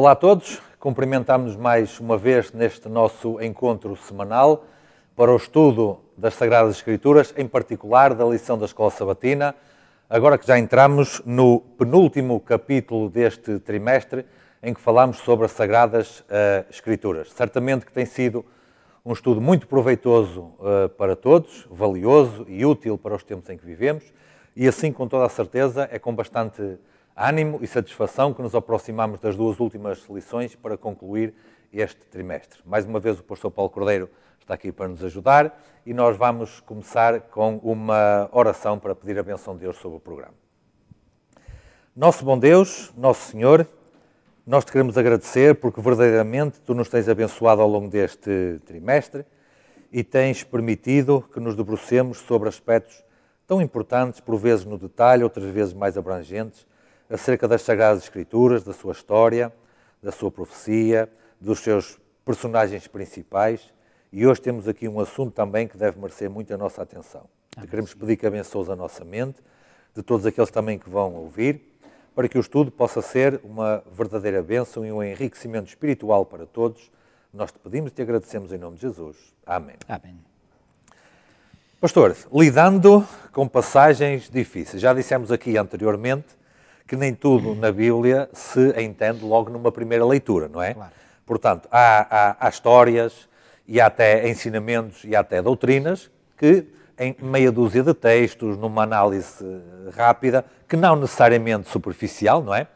Olá a todos, cumprimentamos-nos mais uma vez neste nosso encontro semanal para o estudo das Sagradas Escrituras, em particular da lição da Escola Sabatina, agora que já entramos no penúltimo capítulo deste trimestre, em que falamos sobre as Sagradas uh, Escrituras. Certamente que tem sido um estudo muito proveitoso uh, para todos, valioso e útil para os tempos em que vivemos, e assim, com toda a certeza, é com bastante ânimo e satisfação que nos aproximamos das duas últimas lições para concluir este trimestre. Mais uma vez, o pastor Paulo Cordeiro está aqui para nos ajudar e nós vamos começar com uma oração para pedir a benção de Deus sobre o programa. Nosso bom Deus, nosso Senhor, nós te queremos agradecer porque verdadeiramente tu nos tens abençoado ao longo deste trimestre e tens permitido que nos debrucemos sobre aspectos tão importantes, por vezes no detalhe, outras vezes mais abrangentes, acerca das Sagradas Escrituras, da sua história, da sua profecia, dos seus personagens principais. E hoje temos aqui um assunto também que deve merecer muito a nossa atenção. Ah, queremos sim. pedir que abençoe a nossa mente, de todos aqueles também que vão ouvir, para que o estudo possa ser uma verdadeira bênção e um enriquecimento espiritual para todos. Nós te pedimos e te agradecemos em nome de Jesus. Amém. Amém. Pastor, lidando com passagens difíceis, já dissemos aqui anteriormente que nem tudo uhum. na Bíblia se entende logo numa primeira leitura, não é? Claro. Portanto, há, há, há, histórias e há até ensinamentos e há até doutrinas que, em meia dúzia de textos, numa análise rápida, que não necessariamente superficial, não é?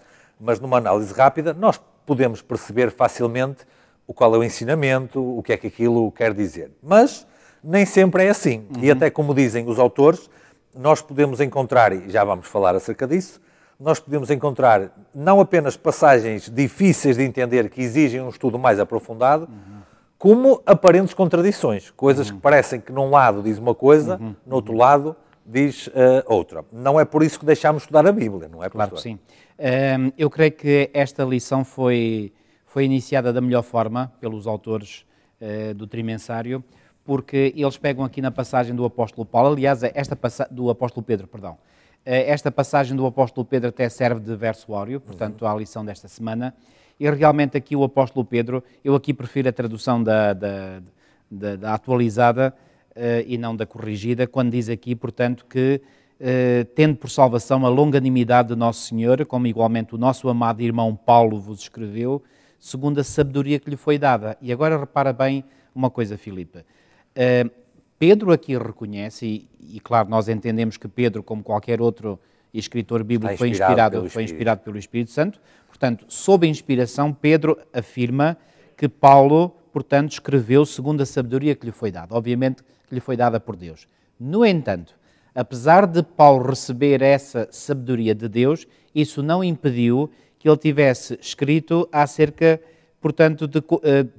Mas numa análise rápida, nós podemos perceber facilmente o qual é o ensinamento, o que é que aquilo quer dizer. Mas nem sempre é assim. Uhum. E até como dizem os autores, nós podemos encontrar, e já vamos falar acerca disso, nós podemos encontrar não apenas passagens difíceis de entender que exigem um estudo mais aprofundado, uhum. como aparentes contradições, coisas uhum. que parecem que num lado diz uma coisa, uhum. no outro lado diz uh, outra. Não é por isso que deixámos estudar a Bíblia, não é, Claro que sim. Um, ehm, eu creio que esta lição foi, foi iniciada da melhor forma pelos autores uh, do Trimensário, porque eles pegam aqui na passagem do apóstolo Paulo, aliás, é esta do apóstolo Pedro, perdão, eh, esta passagem do apóstolo Pedro até serve de versuário, portanto, uhum. à lição desta semana. E realmente aqui o apóstolo Pedro, eu aqui prefiro a tradução da, da, da, da atualizada uh, e não da corrigida, quando diz aqui, portanto, que uh, tendo por salvação a longanimidade de Nosso Senhor, como igualmente o nosso amado irmão Paulo vos escreveu, segundo a sabedoria que lhe foi dada. E agora repara bem uma coisa, Filipe. Pedro aqui reconhece, e, e, claro, nós entendemos que Pedro, como qualquer outro escritor bíblico, foi inspirado, foi inspirado pelo Espírito Santo. Portanto, sob a inspiração, Pedro afirma que Paulo, portanto, escreveu segundo a sabedoria que lhe foi dada, obviamente que lhe foi dada por Deus. No entanto, apesar de Paulo receber essa sabedoria de Deus, isso não impediu que ele tivesse escrito acerca, portanto, de, uh,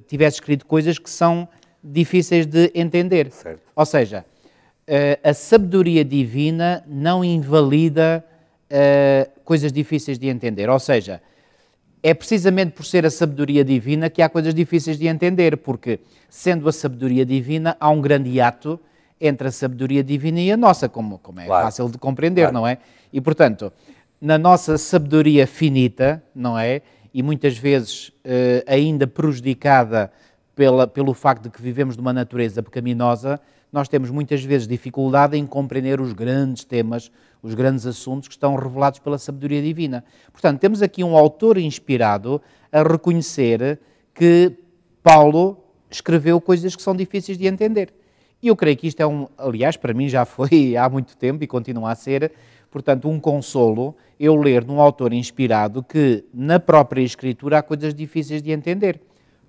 tivesse escrito coisas que são difíceis de entender. Certo. Ou seja, eh, a sabedoria divina não invalida eh, coisas difíceis de entender. Ou seja, é precisamente por ser a sabedoria divina que há coisas difíceis de entender, porque sendo a sabedoria divina, há um grande hiato entre a sabedoria divina e a nossa, como, como é claro. fácil de compreender, claro. não é? E portanto, na nossa sabedoria finita, não é? E muitas vezes eh, ainda prejudicada pela, pelo facto de que vivemos numa natureza pecaminosa, nós temos muitas vezes dificuldade em compreender os grandes temas, os grandes assuntos que estão revelados pela sabedoria divina. Portanto, temos aqui um autor inspirado a reconhecer que Paulo escreveu coisas que são difíceis de entender. E eu creio que isto é um, aliás, para mim já foi há muito tempo e continua a ser, portanto, um consolo eu ler num autor inspirado que na própria Escritura há coisas difíceis de entender.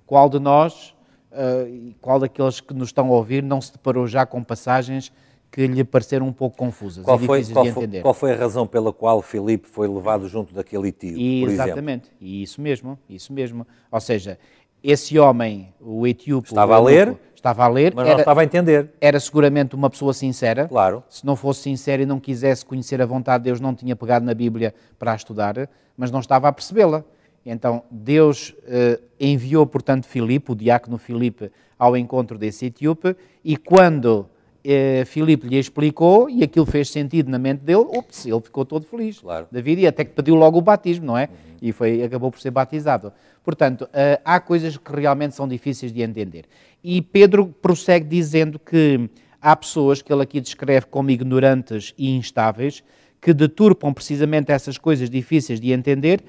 Qual de nós Uh, qual daqueles que nos estão a ouvir não se deparou já com passagens que lhe pareceram um pouco confusas qual foi, qual de entender. qual foi a razão pela qual Filipe foi levado junto daquele etíope? e, por exatamente, exemplo? e isso mesmo, isso mesmo. Ou seja, esse homem, o etíope... Estava a ler... estava a ler... Mas era, não estava a entender. Era seguramente uma pessoa sincera. Claro. Se não fosse sincera e não quisesse conhecer a vontade de Deus, não tinha pegado na Bíblia para a estudar, mas não estava a percebê-la. Então Deus eh, enviou, portanto, Filipe, o diácono Filipe, ao encontro desse etíope, e quando eh, Filipe lhe explicou, e aquilo fez sentido na mente dele, ups, ele ficou todo feliz, claro. David, e até que pediu logo o batismo, não é? Uhum. E foi, acabou por ser batizado. Portanto, eh, há coisas que realmente são difíceis de entender. E Pedro prossegue dizendo que há pessoas que ele aqui descreve como ignorantes e instáveis, que deturpam precisamente essas coisas difíceis de entender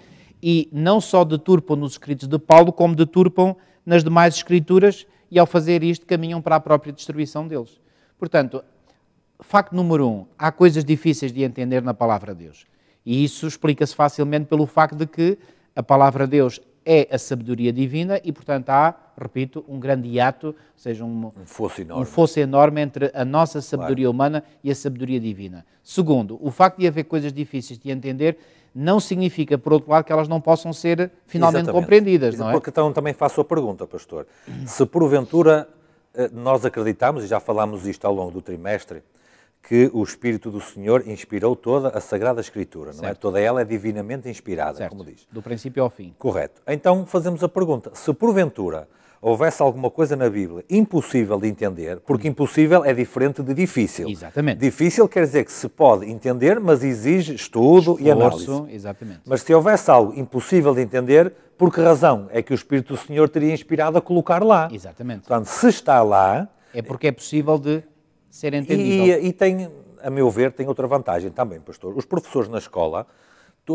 e não só deturpam nos escritos de Paulo, como deturpam nas demais escrituras e ao fazer isto caminham para a própria destruição deles. Portanto, facto número um, há coisas difíceis de entender na palavra de Deus. E isso explica-se facilmente pelo facto de que a palavra de Deus é a sabedoria divina e, portanto, há, repito, um grande hiato, ou seja, um, um, fosso, enorme. um fosso enorme entre a nossa sabedoria claro. humana e a sabedoria divina. Segundo, o facto de haver coisas difíceis de entender não significa, por outro lado, que elas não possam ser finalmente Exatamente. compreendidas, Exatamente. não é? Porque então também faço a pergunta, pastor. Se porventura eh, nós acreditamos, e já falámos isto ao longo do trimestre, que o Espírito do Senhor inspirou toda a Sagrada Escritura, certo. não é? Toda ela é divinamente inspirada, certo. como diz. Do princípio ao fim. Correto. Então fazemos a pergunta: se porventura houvesse alguma coisa na Bíblia impossível de entender, porque hum. impossível é diferente de difícil. Exatamente. Difícil quer dizer que se pode entender, mas exige estudo Esforço, e análise. Exatamente. Mas se houvesse algo impossível de entender, por que razão é que o Espírito do Senhor teria inspirado a colocar lá? Exatamente. Portanto, se está lá... É porque é possível de ser entendido. E, e tem, a meu ver, tem outra vantagem também, pastor. Os professores na escola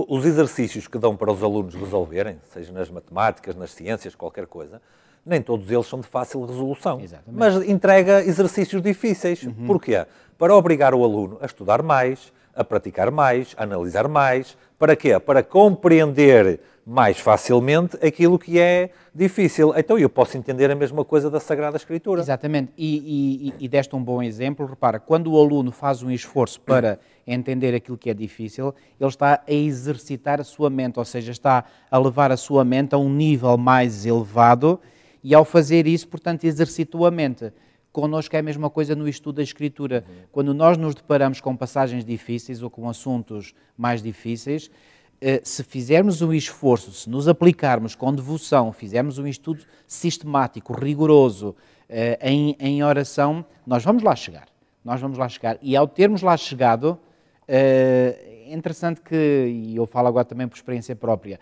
os exercícios que dão para os alunos resolverem, seja nas matemáticas, nas ciências, qualquer coisa, nem todos eles são de fácil resolução. Exatamente. Mas entrega exercícios difíceis. Uhum. Porquê? Para obrigar o aluno a estudar mais, a praticar mais, a analisar mais. Para quê? Para compreender mais facilmente aquilo que é difícil. Então eu posso entender a mesma coisa da Sagrada Escritura. Exatamente. E, e, e deste um bom exemplo, repara, quando o aluno faz um esforço para entender aquilo que é difícil, ele está a exercitar a sua mente, ou seja, está a levar a sua mente a um nível mais elevado e ao fazer isso, portanto, exercitou a mente. Connosco é a mesma coisa no estudo da Escritura. Uhum. Quando nós nos deparamos com passagens difíceis ou com assuntos mais difíceis, eh, se fizermos um esforço, se nos aplicarmos com devoção, fizermos um estudo sistemático, rigoroso, eh, em, em oração, nós vamos lá chegar. Nós vamos lá chegar. E ao termos lá chegado, eh, é interessante que, e eu falo agora também por experiência própria,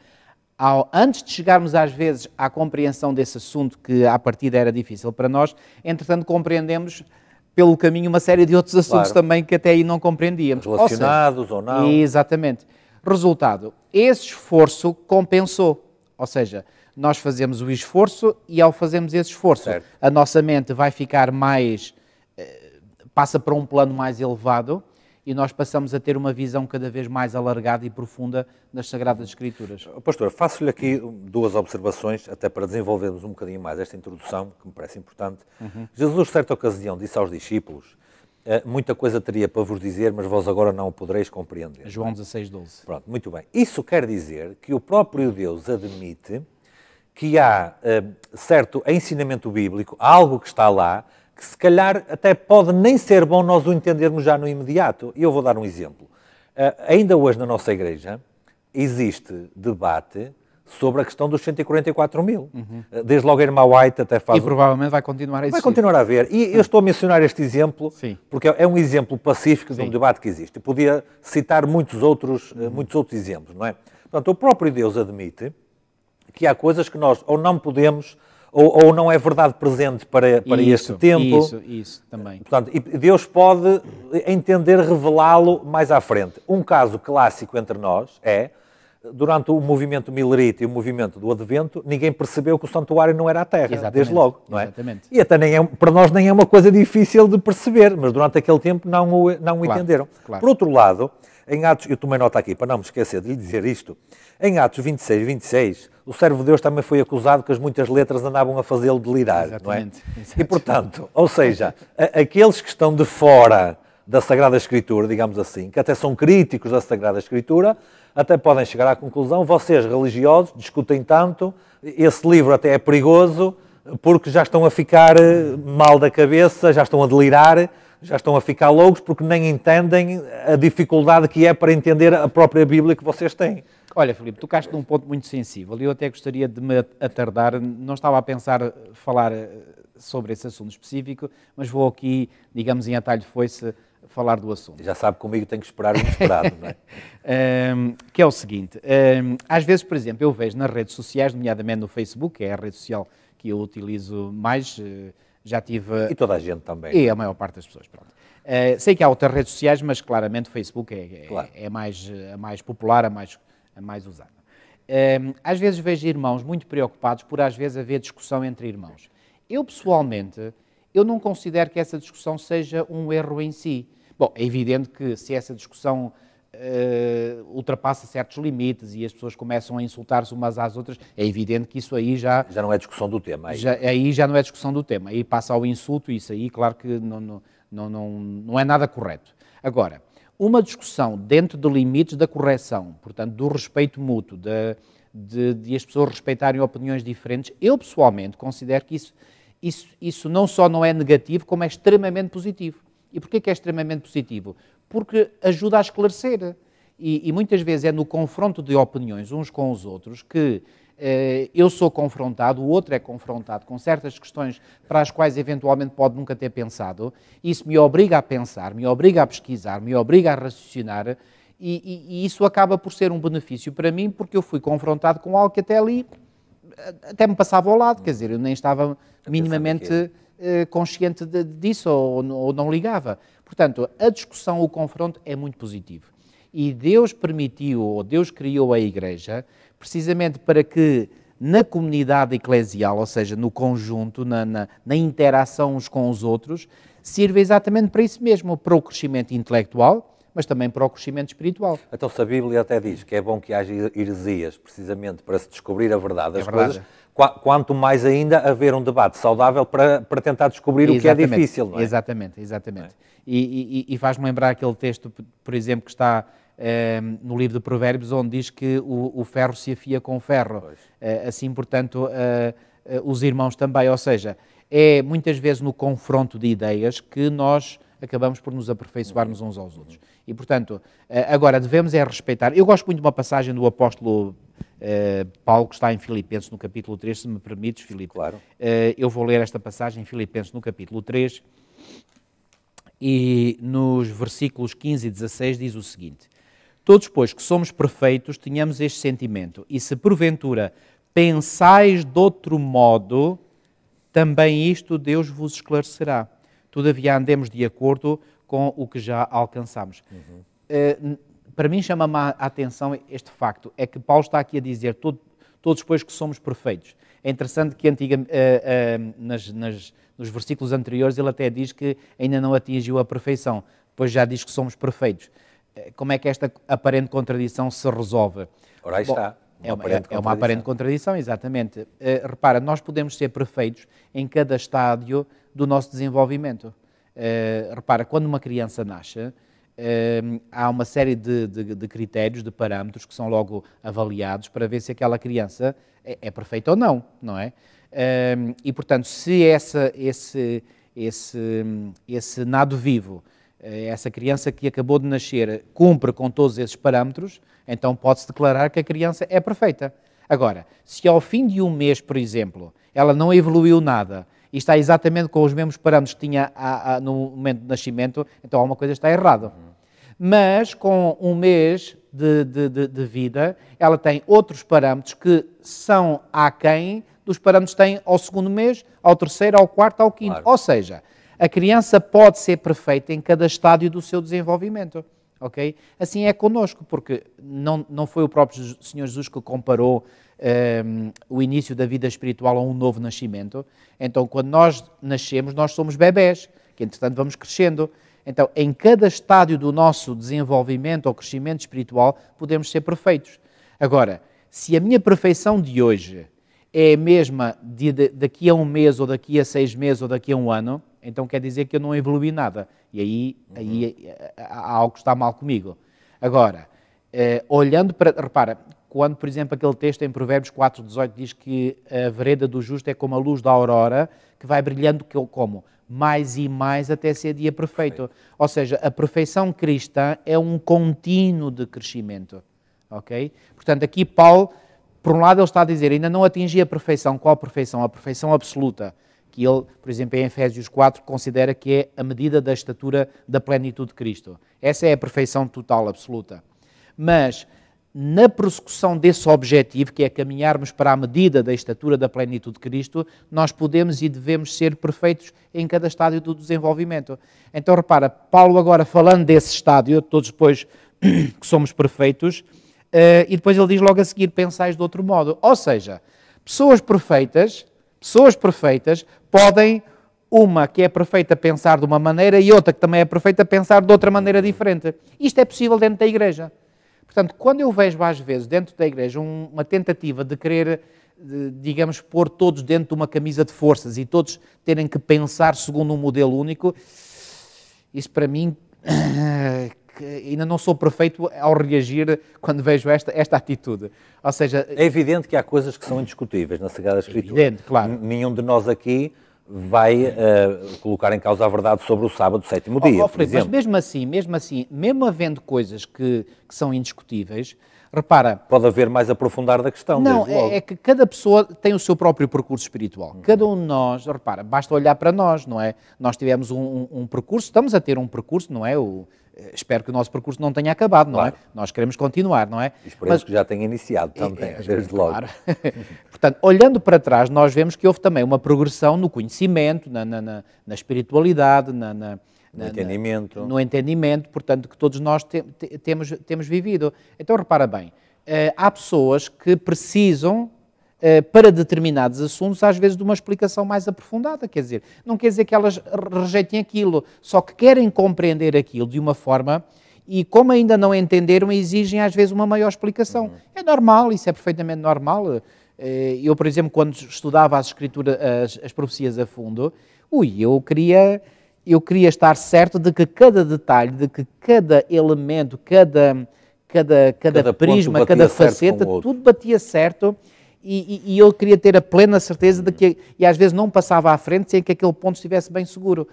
ao, antes de chegarmos às vezes à compreensão desse assunto que à partida era difícil para nós, entretanto compreendemos pelo caminho uma série de outros assuntos claro. também que até aí não compreendíamos. Relacionados ou, seja, ou não. Exatamente. Resultado, esse esforço compensou, ou seja, nós fazemos o esforço e ao fazermos esse esforço, certo. a nossa mente vai ficar mais, eh, passa para um plano mais elevado, e nós passamos a ter uma visão cada vez mais alargada e profunda das Sagradas Escrituras. Oh, pastor, faço-lhe aqui duas observações, até para desenvolvermos um bocadinho mais esta introdução, que me parece importante. Uhum. Jesus, certa ocasião, disse aos discípulos, eh, muita coisa teria para vos dizer, mas vós agora não o podereis compreender. João 16, 12. Pronto, muito bem. Isso quer dizer que o próprio Deus admite que há, eh, certo, ensinamento bíblico, algo que está lá, que se calhar até pode nem ser bom nós o entendermos já no imediato. E eu vou dar um exemplo. Uh, ainda hoje na nossa igreja existe debate sobre a questão dos 144 mil. Uhum. desde logo a irmã White até faz... E provavelmente vai continuar a existir. Vai continuar a haver. E eu estou a mencionar este exemplo Sim. porque é um exemplo pacífico de um debate que existe. Eu podia citar muitos outros, ah, uhum. muitos outros exemplos, não é? Portanto, o próprio Deus admite que há coisas que nós ou não podemos ou, ou não é verdade presente para, para isso, este tempo. Isso, isso também. Portanto, Deus pode entender revelá-lo mais à frente. Um caso clássico entre nós é, durante o movimento milerita e o movimento do Advento, ninguém percebeu que o santuário não era a Terra, Exatamente. desde logo, não é? Exatamente. E até nem é, para nós nem é uma coisa difícil de perceber, mas durante aquele tempo não o, não claro, entenderam. Claro. Por outro lado, em Atos, eu tomei nota aqui para não me esquecer de lhe dizer isto, em Atos 26, 26, o servo de Deus também foi acusado que as muitas letras andavam a fazê-lo delirar, Exatamente. não é? E portanto, ou seja, aqueles que estão de fora da Sagrada Escritura, digamos assim, que até são críticos da Sagrada Escritura, até podem chegar à conclusão, vocês religiosos discutem tanto, esse livro até é perigoso, porque já estão a ficar eh, mal da cabeça, já estão a delirar, já estão a ficar loucos porque nem entendem a dificuldade que é para entender a própria Bíblia que vocês têm. Olha, Filipe, tocaste num ponto muito sensível e eu até gostaria de me atardar. Não estava a pensar eh, falar eh, sobre esse assunto específico, mas vou aqui, digamos, em atalho foi-se falar do assunto. Já sabe comigo tenho que esperar o esperado, não é? um, ehm, que é o seguinte, um, ehm, às vezes, por exemplo, eu vejo nas redes sociais, nomeadamente no Facebook, que é a rede social que eu utilizo mais, eh, já tive... E toda a gente também. E é? a maior parte das pessoas, pronto. Uh, sei que há outras redes sociais, mas claramente o Facebook é, é claro. é mais, a mais popular, a mais a é mais usada. Às vezes vejo irmãos muito preocupados por às vezes haver discussão entre irmãos. Eu pessoalmente, eu não considero que essa discussão seja um erro em si. Bom, é evidente que se essa discussão Uh, ultrapassa certos limites e as pessoas começam a insultar-se umas às outras, é evidente que isso aí já. Já não é discussão do tema. Aí já, aí já não é discussão do tema. Aí passa ao insulto, e isso aí, claro que não, não, não, não, não é nada correto. Agora, uma discussão dentro de limites da correção, portanto, do respeito mútuo, de, de, de, as pessoas respeitarem opiniões diferentes, eu pessoalmente considero que isso, isso, isso não só não é negativo, como é extremamente positivo. E porquê que é extremamente positivo? Porque ajuda a esclarecer. E, e muitas vezes é no confronto de opiniões uns com os outros que eh, eu sou confrontado, o outro é confrontado com certas questões para as quais eventualmente pode nunca ter pensado. Isso me obriga a pensar, me obriga a pesquisar, me obriga a raciocinar. E, e, e isso acaba por ser um benefício para mim, porque eu fui confrontado com algo que até ali até me passava ao lado, quer dizer, eu nem estava minimamente eh, consciente de, disso ou, ou não ligava. Portanto, a discussão, o confronto é muito positivo. E Deus permitiu, ou Deus criou a Igreja precisamente para que na comunidade eclesial, ou seja, no conjunto, na, na, na, interação uns com os outros, sirva exatamente para isso mesmo, para o crescimento intelectual, mas também para o crescimento espiritual. Então, se a Bíblia até diz que é bom que haja heresias, precisamente para se descobrir a verdade das é verdade. coisas, quanto mais ainda haver um debate saudável para, para tentar descobrir exatamente, o que é difícil, não é? Exatamente, exatamente. É? E, e, e faz-me lembrar aquele texto, por exemplo, que está Ehm, no livro de Provérbios, onde diz que o, o ferro se afia com ferro. Eh, assim, portanto, eh, eh, os irmãos também. Ou seja, é muitas vezes no confronto de ideias que nós acabamos por nos aperfeiçoarmos uhum. uns aos outros. E, portanto, agora devemos é respeitar. Eu gosto muito de uma passagem do apóstolo Uh, Paulo, que está em Filipenses, no capítulo 3, se me permites, Filipe. Claro. Uh, eu vou ler esta passagem em Filipenses, no capítulo 3, e nos versículos 15 e 16 diz o seguinte: Todos, pois, que somos perfeitos, tenhamos este sentimento. E se porventura pensais de outro modo, também isto Deus vos esclarecerá. Todavia andemos de acordo com o que já alcançamos. Uhum. Uh, para mim chama-me a atenção este facto, é que Paulo está aqui a dizer, todos pois que somos perfeitos. É interessante que antiga, uh, uh, nas, nas, nos versículos anteriores ele até diz que ainda não atingiu a perfeição, depois já diz que somos perfeitos. Eh, como é que esta aparente contradição se resolve? Ora, aí Bom, está. Uma é, uma, é, é uma, aparente contradição, exatamente. Uh, repara, nós podemos ser perfeitos em cada estádio do nosso desenvolvimento. Uh, repara, quando uma criança nasce, uh, há uma série de, de, de, critérios, de parâmetros que são logo avaliados para ver se aquela criança é, é perfeita ou não, não é? e, portanto, se essa, esse, esse, esse nado vivo eh, essa criança que acabou de nascer cumpre com todos esses parâmetros, então pode-se declarar que a criança é perfeita. Agora, se ao fim de um mês, por exemplo, ela não evoluiu nada e está exatamente com os mesmos parâmetros que tinha a, a, no momento do nascimento, então alguma coisa está errada. Mas com um mês de, de, de, de vida, ela tem outros parâmetros que são aquém dos parâmetros que tem ao segundo mês, ao terceiro, ao quarto, ao quinto. Claro. Ou seja, a criança pode ser perfeita em cada estádio do seu desenvolvimento. ok? Assim é conosco, porque não, não foi o próprio Senhor Jesus que comparou um, ehm, o início da vida espiritual a um novo nascimento. Então, quando nós nascemos, nós somos bebés, que entretanto vamos crescendo. Então, em cada estádio do nosso desenvolvimento ou crescimento espiritual, podemos ser perfeitos. Agora, se a minha perfeição de hoje é a mesma de, de, daqui a um mês, ou daqui a seis meses, ou daqui a um ano, então quer dizer que eu não evolui nada. E aí, uhum. aí eh, eh, há algo que está mal comigo. Agora, eh, olhando para. Repara, quando, por exemplo, aquele texto em Provérbios 4,18 diz que a vereda do justo é como a luz da aurora, que vai brilhando como? Mais e mais até ser dia perfeito. perfeito. Ou seja, a perfeição cristã é um contínuo de crescimento. Ok? Portanto, aqui Paulo, por um lado, ele está a dizer, ainda não atingi a perfeição. Qual a perfeição? A perfeição absoluta que ele, por exemplo, em Efésios 4, considera que é a medida da estatura da plenitude de Cristo. Essa é a perfeição total, absoluta. Mas, na prossecução desse objetivo, que é caminharmos para a medida da estatura da plenitude de Cristo, nós podemos e devemos ser perfeitos em cada estádio do desenvolvimento. Então, repara, Paulo agora falando desse estádio, todos depois que somos perfeitos, eh, e depois ele diz logo a seguir: pensais de outro modo. Ou seja, pessoas perfeitas pessoas perfeitas podem, uma que é perfeita pensar de uma maneira e outra que também é perfeita pensar de outra maneira diferente. Isto é possível dentro da igreja. Portanto, quando eu vejo às vezes dentro da igreja uma tentativa de querer, digamos, pôr todos dentro de uma camisa de forças e todos terem que pensar segundo um modelo único, isso para mim é ainda não sou perfeito ao reagir quando vejo esta, esta atitude. Ou seja... É evidente que há coisas que são indiscutíveis na Sagrada é Escritura. evidente, claro. Nenhum de nós aqui vai uh, colocar em causa a verdade sobre o sábado, sétimo dia, oh, oh, Mas mesmo assim, mesmo assim, mesmo havendo coisas que, que são indiscutíveis, Repara. Pode haver mais aprofundar da questão. Não, é, é, que cada pessoa tem o seu próprio percurso espiritual. Uhum. Cada um de nós, repara, basta olhar para nós, não é? Nós tivemos um, um, um percurso, estamos a ter um percurso, não é? O, eh, espero que o nosso percurso não tenha acabado, não é? claro. é? Nós queremos continuar, não é? Esperemos Mas, que já tenha iniciado também, é, é, desde logo. Portanto, olhando para trás, nós vemos que houve também uma progressão no conhecimento, na, na, na, na espiritualidade, na, na no na, entendimento. no entendimento, portanto, que todos nós te, te, temos, temos vivido. Então, repara bem, eh, há pessoas que precisam eh, para determinados assuntos, às vezes de uma explicação mais aprofundada. Quer dizer, não quer dizer que elas rejeitem aquilo, só que querem compreender aquilo de uma forma e, como ainda não entenderam, exigem às vezes uma maior explicação. Uhum. É normal, isso é perfeitamente normal. Eh, eu, por exemplo, quando estudava as escrituras, as, as profecias a fundo, ui, eu queria eu queria estar certo de que cada detalhe, de que cada elemento, cada, cada, cada, cada prisma, cada faceta, tudo batia certo. E, e, e, eu queria ter a plena certeza de que, e às vezes não passava à frente sem que aquele ponto estivesse bem seguro.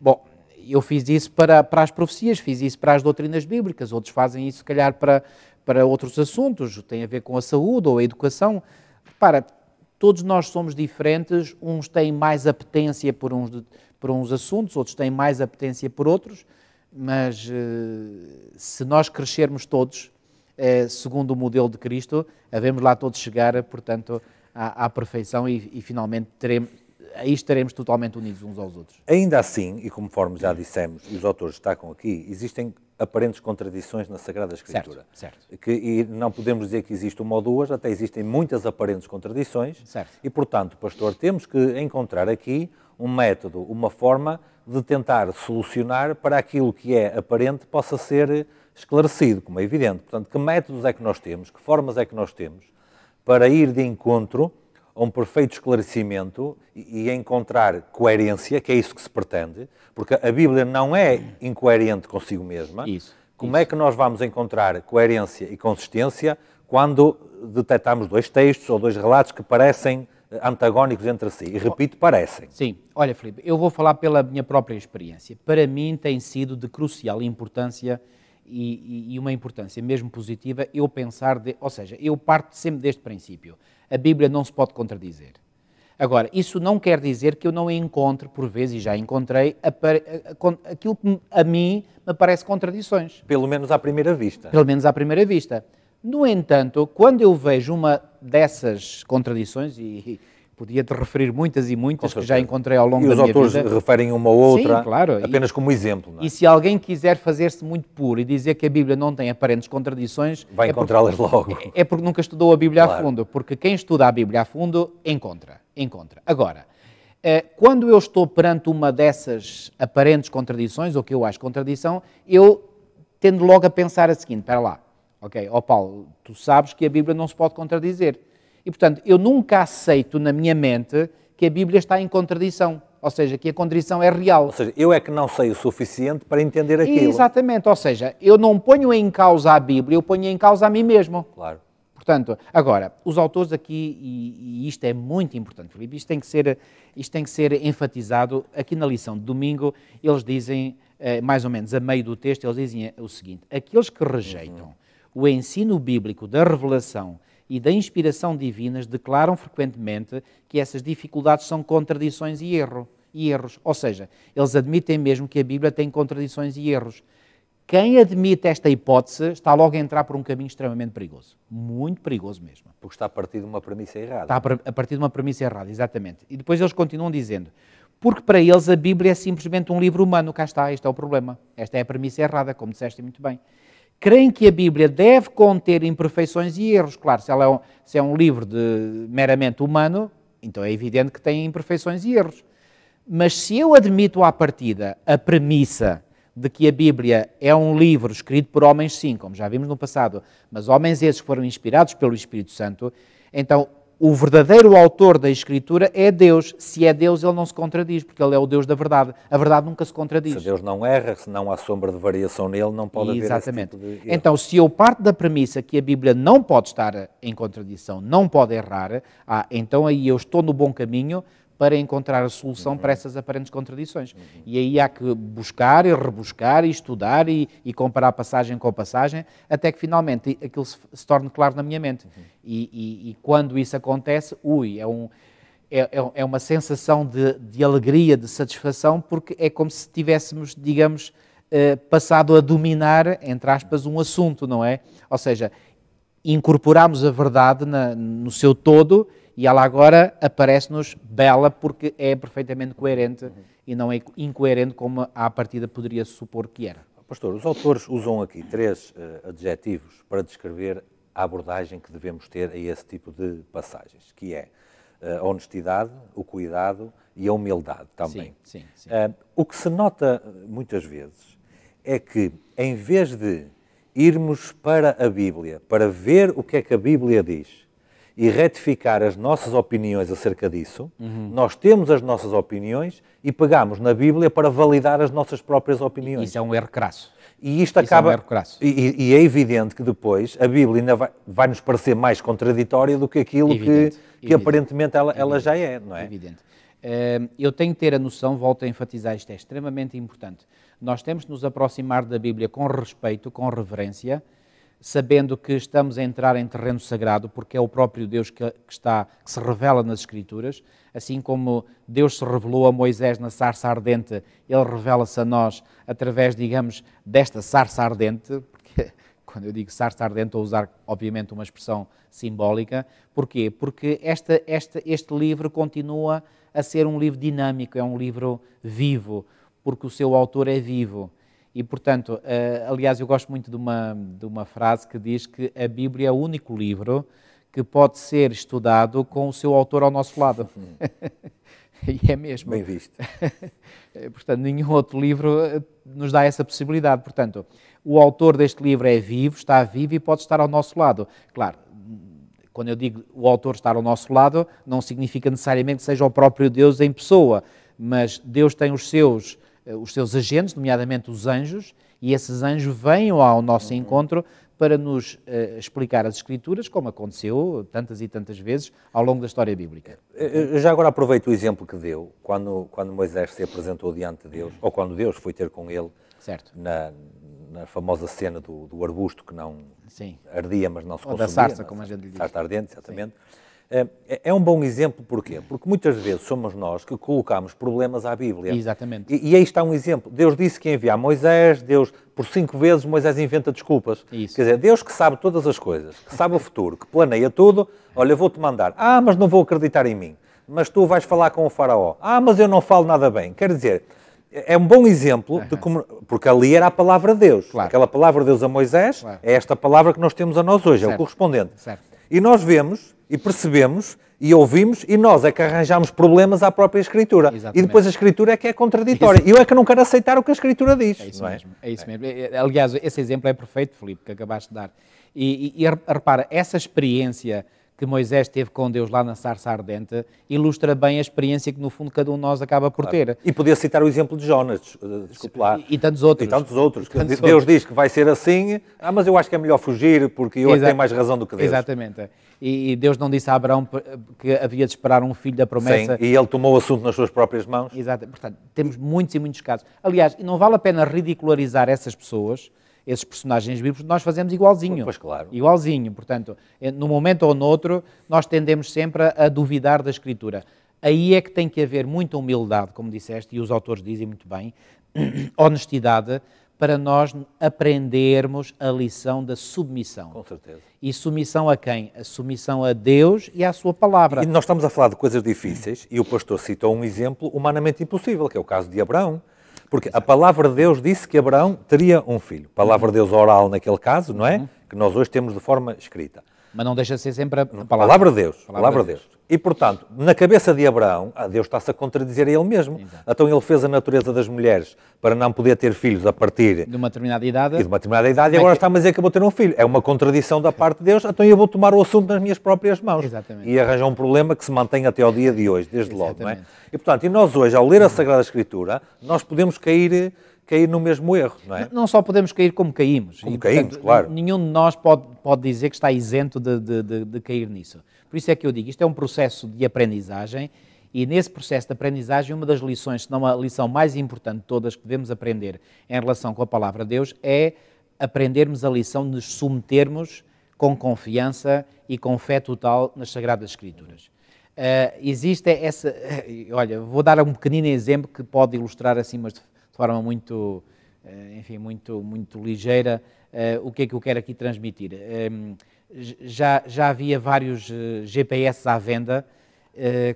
Bom, eu fiz isso para, para as profecias, fiz isso para as doutrinas bíblicas, outros fazem isso, se calhar, para, para outros assuntos, tem a ver com a saúde ou a educação. Repara, todos nós somos diferentes, uns têm mais apetência por uns, por uns assuntos, outros têm mais apetência por outros, mas eh, se nós crescermos todos, eh, segundo o modelo de Cristo, havemos lá todos chegar, portanto, à, à perfeição e, e finalmente teremos, aí estaremos totalmente unidos uns aos outros. Ainda assim, e conforme já dissemos, e os autores destacam aqui, existem aparentes contradições na Sagrada Escritura. Certo, certo. Que, e não podemos dizer que existe uma ou duas, até existem muitas aparentes contradições. Certo. E, portanto, pastor, temos que encontrar aqui um método, uma forma de tentar solucionar para aquilo que é aparente possa ser esclarecido, como é evidente. Portanto, que métodos é que nós temos, que formas é que nós temos para ir de encontro a um perfeito esclarecimento e encontrar coerência, que é isso que se pretende, porque a Bíblia não é incoerente consigo mesma. Isso. Como é isso. é que nós vamos encontrar coerência e consistência quando detectamos dois textos ou dois relatos que parecem eh, antagónicos entre si. E repito, parecem. Sim. Olha, Filipe, eu vou falar pela minha própria experiência. Para mim tem sido de crucial importância e, e, uma importância mesmo positiva eu pensar, de, ou seja, eu parto sempre deste princípio. A Bíblia não se pode contradizer. Agora, isso não quer dizer que eu não encontre, por vezes, e já encontrei, aquilo que a mim me parece contradições. Pelo menos à primeira vista. Pelo menos à primeira vista. No entanto, quando eu vejo uma dessas contradições, e podia-te referir muitas e muitas que já encontrei ao longo e da minha vida. E os autores referem uma ou outra Sim, claro. apenas e, como exemplo. É? E se alguém quiser fazer-se muito puro e dizer que a Bíblia não tem aparentes contradições... Vai é encontrá-las logo. É, é, porque nunca estudou a Bíblia claro. a fundo, porque quem estuda a Bíblia a fundo encontra, encontra. Agora, eh, quando eu estou perante uma dessas aparentes contradições, ou que eu acho contradição, eu tendo logo a pensar a seguinte, espera lá, Ok, ó oh Paulo, tu sabes que a Bíblia não se pode contradizer. E portanto, eu nunca aceito na minha mente que a Bíblia está em contradição. Ou seja, que a contradição é real. Ou seja, eu é que não sei o suficiente para entender aquilo. Exatamente, ou seja, eu não ponho em causa a Bíblia, eu ponho em causa a mim mesmo. Claro. Portanto, agora, os autores aqui, e, e isto é muito importante, Filipe, isto tem, que ser, isto tem que ser enfatizado. Aqui na lição de domingo, eles dizem, eh, mais ou menos a meio do texto, eles dizem o seguinte: aqueles que rejeitam uhum o ensino bíblico da revelação e da inspiração divinas declaram frequentemente que essas dificuldades são contradições e, erro, e erros. Ou seja, eles admitem mesmo que a Bíblia tem contradições e erros. Quem admite esta hipótese está logo a entrar por um caminho extremamente perigoso. Muito perigoso mesmo. Porque está a partir de uma premissa errada. Está a partir de uma premissa errada, exatamente. E depois eles continuam dizendo: porque para eles a Bíblia é simplesmente um livro humano. Cá está, este é o problema. Esta é a premissa errada, como disseste muito bem creem que a Bíblia deve conter imperfeições e erros. Claro, se, é um, se é um livro de, meramente humano, então é evidente que tem imperfeições e erros. Mas se eu admito à partida a premissa de que a Bíblia é um livro escrito por homens, sim, como já vimos no passado, mas homens esses que foram inspirados pelo Espírito Santo, então o verdadeiro autor da Escritura é Deus. Se é Deus, ele não se contradiz, porque ele é o Deus da verdade. A verdade nunca se contradiz. Se Deus não erra, se não há sombra de variação nele, não pode Exatamente. haver Exatamente. Tipo Então, se eu parto da premissa que a Bíblia não pode estar em contradição, não pode errar, ah, então aí eu estou no bom caminho para encontrar a solução uhum. para essas aparentes contradições. Uhum. E aí há que buscar e rebuscar e estudar e, e, comparar passagem com passagem, até que finalmente aquilo se, se torne claro na minha mente. Uhum. E, e, e, quando isso acontece, ui, é, um, é, é, é uma sensação de, de, alegria, de satisfação, porque é como se tivéssemos, digamos, eh, passado a dominar, entre aspas, um assunto, não é? Ou seja, incorporamos a verdade na, no seu todo e ela agora aparece-nos bela porque é perfeitamente coerente uhum. e não é incoerente como à partida poderia supor que era. Pastor, os autores usam aqui três uh, adjetivos para descrever a abordagem que devemos ter a esse tipo de passagens, que é eh, a honestidade, o cuidado e a humildade também. Sim, sim, sim. Uh, o que se nota muitas vezes é que, em vez de irmos para a Bíblia para ver o que é que a Bíblia diz, e retificar as nossas opiniões acerca disso. Uhum. Nós temos as nossas opiniões e pegamos na Bíblia para validar as nossas próprias opiniões. Isso é um erro crasso. E isto acaba. Isso é um erro e, e, é evidente que depois a Bíblia ainda vai, vai nos parecer mais contraditória do que aquilo evidente, que, que aparentemente ela, ela, já é, não é? Evidente. Uh, eu tenho que ter a noção, volto a enfatizar isto, é extremamente importante. Nós temos de nos aproximar da Bíblia com respeito, com reverência sabendo que estamos a entrar em terreno sagrado, porque é o próprio Deus que, que, está, que se revela nas Escrituras, assim como Deus se revelou a Moisés na sarça ardente, ele revela-se a nós através, digamos, desta sarça ardente, porque quando eu digo sarça ardente estou a usar, obviamente, uma expressão simbólica. Porquê? Porque esta, esta, este livro continua a ser um livro dinâmico, é um livro vivo, porque o seu autor é vivo e, portanto, eh, aliás, eu gosto muito de uma, de uma frase que diz que a Bíblia é o único livro que pode ser estudado com o seu autor ao nosso lado. Hum. e é mesmo. Bem visto. portanto, nenhum outro livro eh, nos dá essa possibilidade. Portanto, o autor deste livro é vivo, está vivo e pode estar ao nosso lado. Claro, quando eu digo o autor estar ao nosso lado, não significa necessariamente que seja o próprio Deus em pessoa, mas Deus tem os seus eh, os seus agentes, nomeadamente os anjos, e esses anjos vêm ao nosso uhum. encontro para nos uh, explicar as Escrituras, como aconteceu tantas e tantas vezes ao longo da história bíblica. Eh, eu já agora aproveito o exemplo que deu, quando, quando Moisés se apresentou diante de Deus, ou quando Deus foi ter com ele, certo. Na, na famosa cena do, do, arbusto que não Sim. ardia, mas não se ou consumia. Ou da sarça, como é? a gente lhe diz. Sarça ardente, exatamente. Sim. É, é um bom exemplo porquê? Porque muitas vezes somos nós que colocamos problemas à Bíblia. Exatamente. E, e aí está um exemplo. Deus disse que envia enviar Moisés, Deus, por cinco vezes, Moisés inventa desculpas. Isso. Quer dizer, Deus que sabe todas as coisas, que sabe o futuro, que planeia tudo, olha, vou-te mandar. Ah, mas não vou acreditar em mim. Mas tu vais falar com o faraó. Ah, mas eu não falo nada bem. Quer dizer, é um bom exemplo uhum. de como. Porque ali era a palavra de Deus. Claro. Aquela palavra de Deus a Moisés claro. é esta palavra que nós temos a nós hoje, certo. é o correspondente. Certo. E nós vemos e percebemos e ouvimos e nós é que arranjamos problemas à própria escritura. Exatamente. E depois a escritura é que é contraditória. E eu é que não quero aceitar o que a escritura diz. É isso é? mesmo. É isso é. mesmo. É, aliás, esse exemplo é perfeito, Filipe, que acabaste de dar. E, e, e, repara, essa experiência que Moisés teve com Deus lá na sarça ardente ilustra bem a experiência que, no fundo, cada um de nós acaba por claro. ter. E podia citar o exemplo de Jonas, eh, desculpe lá. E, e tantos outros. E tantos outros. Tantos Deus outros. diz que vai ser assim, ah, mas eu acho que é melhor fugir porque eu é Exato. tenho mais razão do que Deus. Exatamente e Deus não disse a Abraão que havia de esperar um filho da promessa. Sim, e ele tomou o assunto nas suas próprias mãos. Exato, portanto, temos muitos e muitos casos. Aliás, não vale a pena ridicularizar essas pessoas, esses personagens bíblicos, nós fazemos igualzinho. Pois claro. Igualzinho, portanto, eh, num momento ou noutro, nós tendemos sempre a duvidar da Escritura. Aí é que tem que haver muita humildade, como disseste, e os autores dizem muito bem, honestidade, para nós aprendermos a lição da submissão. Com certeza. E submissão a quem? A submissão a Deus e à sua palavra. E nós estamos a falar de coisas difíceis e o pastor citou um exemplo humanamente impossível, que é o caso de Abraão. Porque a palavra de Deus disse que Abraão teria um filho. Palavra de Deus oral naquele caso, não é? Uhum. Que nós hoje temos de forma escrita. Mas não deixa de ser sempre a palavra, palavra de Deus. Palavra, palavra de Deus. Deus. E, portanto, na cabeça de Abraão, ah, Deus está-se a contradizer a ele mesmo. Exato. Então ele fez a natureza das mulheres para não poder ter filhos a partir... De uma determinada idade. E de uma determinada idade, e é agora é que... está a dizer que eu vou ter um filho. É uma contradição da parte de Deus, então eu vou tomar o assunto nas minhas próprias mãos. Exatamente. E arranjar um problema que se mantém até ao dia de hoje, desde Exatamente. logo, não é? E, portanto, e nós hoje, ao ler a Sagrada Escritura, nós podemos cair cair no mesmo erro, não é? Não só podemos cair como caímos. Como e, caímos, portanto, claro. Nenhum de nós pode, pode dizer que está isento de, de, de, de, cair nisso. Por isso é que eu digo, isto é um processo de aprendizagem e nesse processo de aprendizagem, uma das lições, se não a lição mais importante de todas que devemos aprender em relação com a palavra de Deus, é aprendermos a lição de nos submetermos com confiança e com fé total nas Sagradas Escrituras. Uh, existe essa. Uh, olha, vou dar um pequenino exemplo que pode ilustrar assim, mas de, forma muito, eh, enfim, muito, muito ligeira eh, o que é que eu quero aqui transmitir. Ehm, já, já havia vários eh, GPS à venda,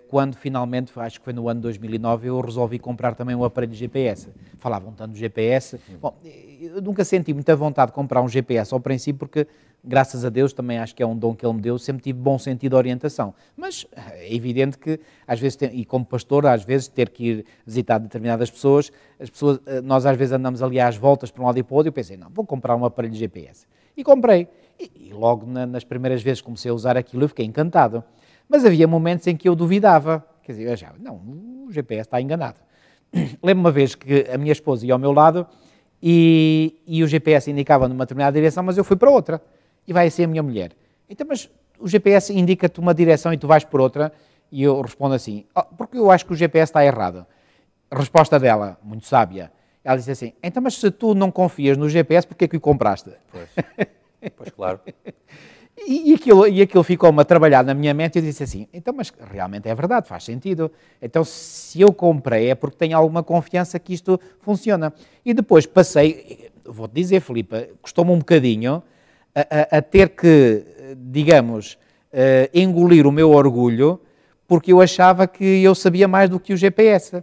quando finalmente, acho que foi no ano 2009, eu resolvi comprar também um aparelho GPS. Falavam tanto de GPS. Bom, eu nunca senti muita vontade de comprar um GPS ao princípio, porque graças a Deus, também acho que é um dom que ele me deu, sempre tive bom sentido de orientação. Mas é evidente que, às vezes, e como pastor, às vezes ter que ir visitar determinadas pessoas, as pessoas, eh, nós às vezes andamos ali às voltas para um lado e para o outro, e eu pensei, não, vou comprar um aparelho GPS. E comprei. E, e logo na, nas primeiras vezes comecei a usar aquilo, eu fiquei encantado. Mas havia momentos em que eu duvidava, quer dizer, eu não, o GPS está enganado. Lembro uma vez que a minha esposa ia ao meu lado e, e o GPS indicava numa determinada direção, mas eu fui para outra e vai ser a minha mulher. Então, mas o GPS indica-te uma direção e tu vais por outra? E eu respondo assim: oh, porque eu acho que o GPS está errado. Resposta dela, muito sábia. Ela disse assim: então, mas se tu não confias no GPS, porquê é que o compraste? Pois, pois claro. E aquilo, e aquilo ficou-me a trabalhar na minha mente e eu disse assim, então, mas realmente é verdade, faz sentido. Então, se eu comprei é porque tenho alguma confiança que isto funciona. E depois passei, vou-te dizer, Filipe, custou-me um bocadinho, a, a, ter que, digamos, uh, engolir o meu orgulho, porque eu achava que eu sabia mais do que o GPS.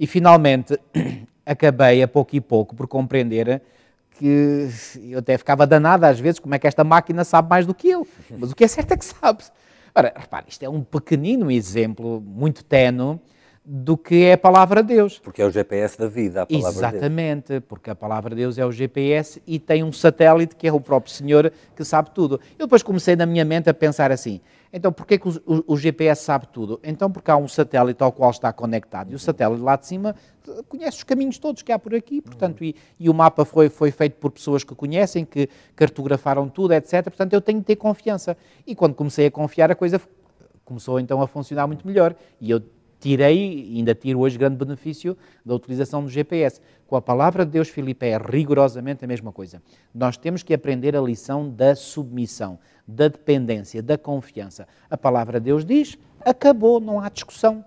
E finalmente acabei a pouco e pouco por compreender que eu até ficava danada às vezes como é que esta máquina sabe mais do que eu. Mas o que é certo é que sabe. Ora, repare, isto é um pequenino exemplo, muito tenue, do que é a palavra de Deus. Porque é o GPS da vida, a palavra Exatamente, de Deus. porque a palavra de Deus é o GPS e tem um satélite que é o próprio Senhor que sabe tudo. Eu depois comecei na minha mente a pensar assim, então porquê que o, o, o GPS sabe tudo? Então porque há um satélite ao qual está conectado e o satélite lá de cima conhece os caminhos todos que há por aqui, portanto, e, e o mapa foi, foi feito por pessoas que conhecem, que cartografaram tudo, etc. Portanto, eu tenho de ter confiança. E quando comecei a confiar, a coisa começou então a funcionar muito melhor. E eu tirei, ainda tiro hoje grande benefício da utilização do GPS. Com a palavra de Deus, Filipe, é rigorosamente a mesma coisa. Nós temos que aprender a lição da submissão, da dependência, da confiança. A palavra de Deus diz, acabou, não há discussão.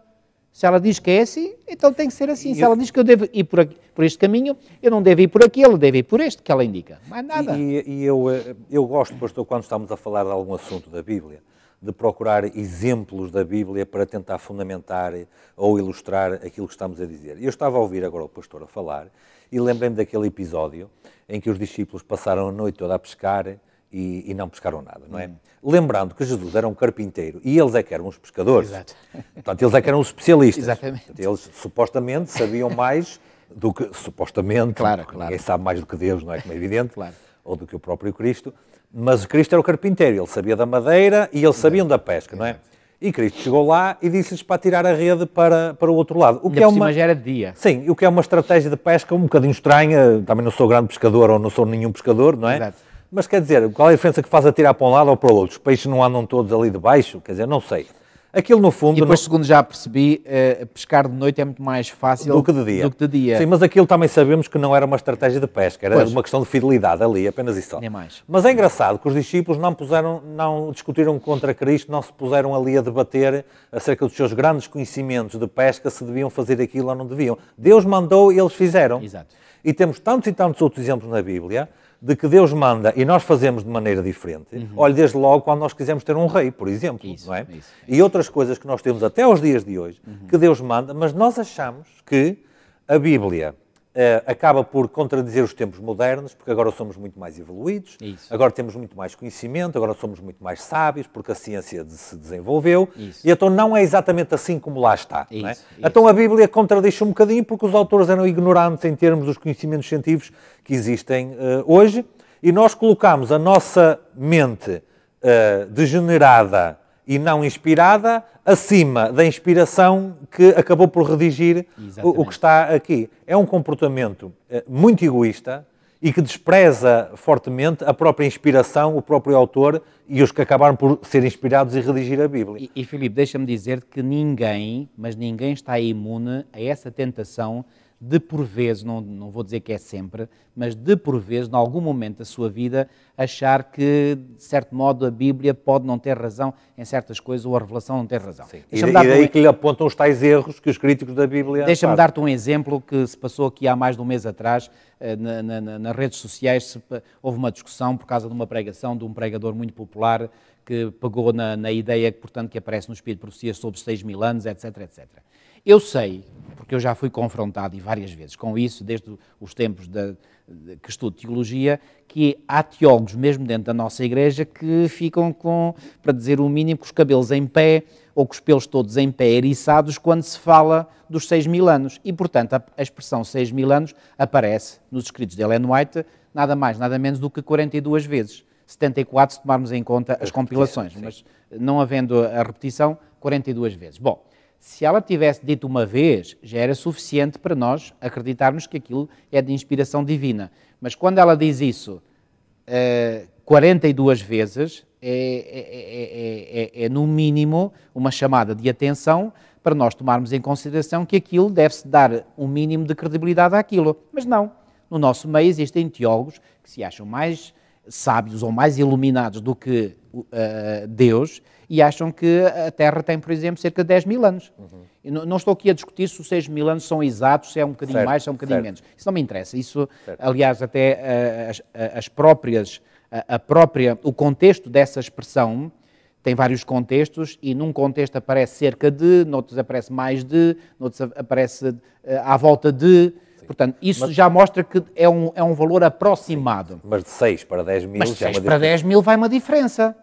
Se ela diz que é assim, então tem que ser assim. Se eu... ela diz que eu devo ir por, aqui, por, este caminho, eu não devo ir por aquele, devo ir por este que ela indica. Mais nada. E, e, eu, eh, eu gosto, pastor, quando estamos a falar de algum assunto da Bíblia, de procurar exemplos da Bíblia para tentar fundamentar ou ilustrar aquilo que estamos a dizer. Eu estava a ouvir agora o pastor a falar e lembrei-me daquele episódio em que os discípulos passaram a noite toda a pescar e, e não pescaram nada, não é? Hum. Lembrando que Jesus era um carpinteiro e eles é que eram os pescadores. Exato. Portanto, eles é que eram os especialistas. Exatamente. Portanto, eles supostamente sabiam mais do que, supostamente, claro, claro. ninguém sabe mais do que Deus, não é? Como é evidente, claro. ou do que o próprio Cristo. Mas Cristo era o carpinteiro, ele sabia da madeira e eles sabiam da pesca, não é? E Cristo chegou lá e disse-lhes para tirar a rede para, para o outro lado. O que é uma já era dia. Sim, o que é uma estratégia de pesca um bocadinho estranha. Também não sou grande pescador ou não sou nenhum pescador, não é? Exato. Mas quer dizer, qual é a diferença que faz a tirar para um lado ou para o outro? Os peixes não andam todos ali debaixo? Quer dizer, não sei. Aquilo no fundo. E depois, segundo já percebi, uh, pescar de noite é muito mais fácil do que, de dia. do que de dia. Sim, mas aquilo também sabemos que não era uma estratégia de pesca, era pois. uma questão de fidelidade ali, apenas isso. Nem mais. Mas é engraçado que os discípulos não puseram, não discutiram contra Cristo, não se puseram ali a debater acerca dos seus grandes conhecimentos de pesca, se deviam fazer aquilo ou não deviam. Deus mandou e eles fizeram. Exato. E temos tantos e tantos outros exemplos na Bíblia de que Deus manda e nós fazemos de maneira diferente. Uhum. Olha, desde logo quando nós quisermos ter um rei, por exemplo, isso, não é? Isso, e outras coisas que nós temos até os dias de hoje, uhum. que Deus manda, mas nós achamos que a Bíblia eh, acaba por contradizer os tempos modernos, porque agora somos muito mais evoluídos, Isso. agora temos muito mais conhecimento, agora somos muito mais sábios, porque a ciência se desenvolveu, Isso. e então não é exatamente assim como lá está. É? Isso. É? Então a Bíblia contradiz um bocadinho, porque os autores eram ignorantes em termos dos conhecimentos científicos que existem uh, hoje, e nós colocamos a nossa mente uh, degenerada e não inspirada, acima da inspiração que acabou por redigir o, o, que está aqui. É um comportamento eh, muito egoísta e que despreza fortemente a própria inspiração, o próprio autor e os que acabaram por ser inspirados e redigir a Bíblia. E, e Filipe, deixa-me dizer que ninguém, mas ninguém está imune a essa tentação de por vezes, não, não vou dizer que é sempre, mas de por vezes, em algum momento da sua vida, achar que, de certo modo, a Bíblia pode não ter razão em certas coisas ou a revelação não ter razão. Sim. E, e daí um... que lhe apontam os tais erros que os críticos da Bíblia. Deixa-me dar-te um exemplo que se passou aqui há mais de um mês atrás, eh, na, na, nas redes sociais, se, houve uma discussão por causa de uma pregação de um pregador muito popular que pegou na, na ideia, portanto, que aparece no Espírito de Profecias sobre 6 mil anos, etc, etc. Eu sei, porque eu já fui confrontado e várias vezes com isso, desde os tempos da, de, que estudo teologia, que há teólogos, mesmo dentro da nossa igreja, que ficam com, para dizer o mínimo, com os cabelos em pé ou com os pelos todos em pé eriçados quando se fala dos seis mil anos. E, portanto, a, a expressão seis mil anos aparece nos escritos de Ellen White nada mais, nada menos do que 42 vezes. 74 se tomarmos em conta as compilações, mas não havendo a repetição, 42 vezes. Bom, se ela tivesse dito uma vez, já era suficiente para nós acreditarmos que aquilo é de inspiração divina. Mas quando ela diz isso uh, 42 vezes, é, é, é, é, no mínimo uma chamada de atenção para nós tomarmos em consideração que aquilo deve-se dar um mínimo de credibilidade àquilo. Mas não. No nosso meio existem teólogos que se acham mais sábios ou mais iluminados do que uh, Deus e acham que a Terra tem, por exemplo, cerca de 10 mil anos. Uhum. Não, não, estou aqui a discutir se os 6 mil anos são exatos, se é um bocadinho certo, mais, se é um bocadinho certo. menos. Isso não me interessa. Isso, certo. aliás, até eh, as, eh, as próprias, a, eh, a, própria, o contexto dessa expressão tem vários contextos e num contexto aparece cerca de, noutros aparece mais de, noutros aparece à volta de. Portanto, isso mas, já mostra que é um, é um valor aproximado. Sim. Mas de 6 para 10 mil... Mas de 6 é para 10 mil vai uma diferença.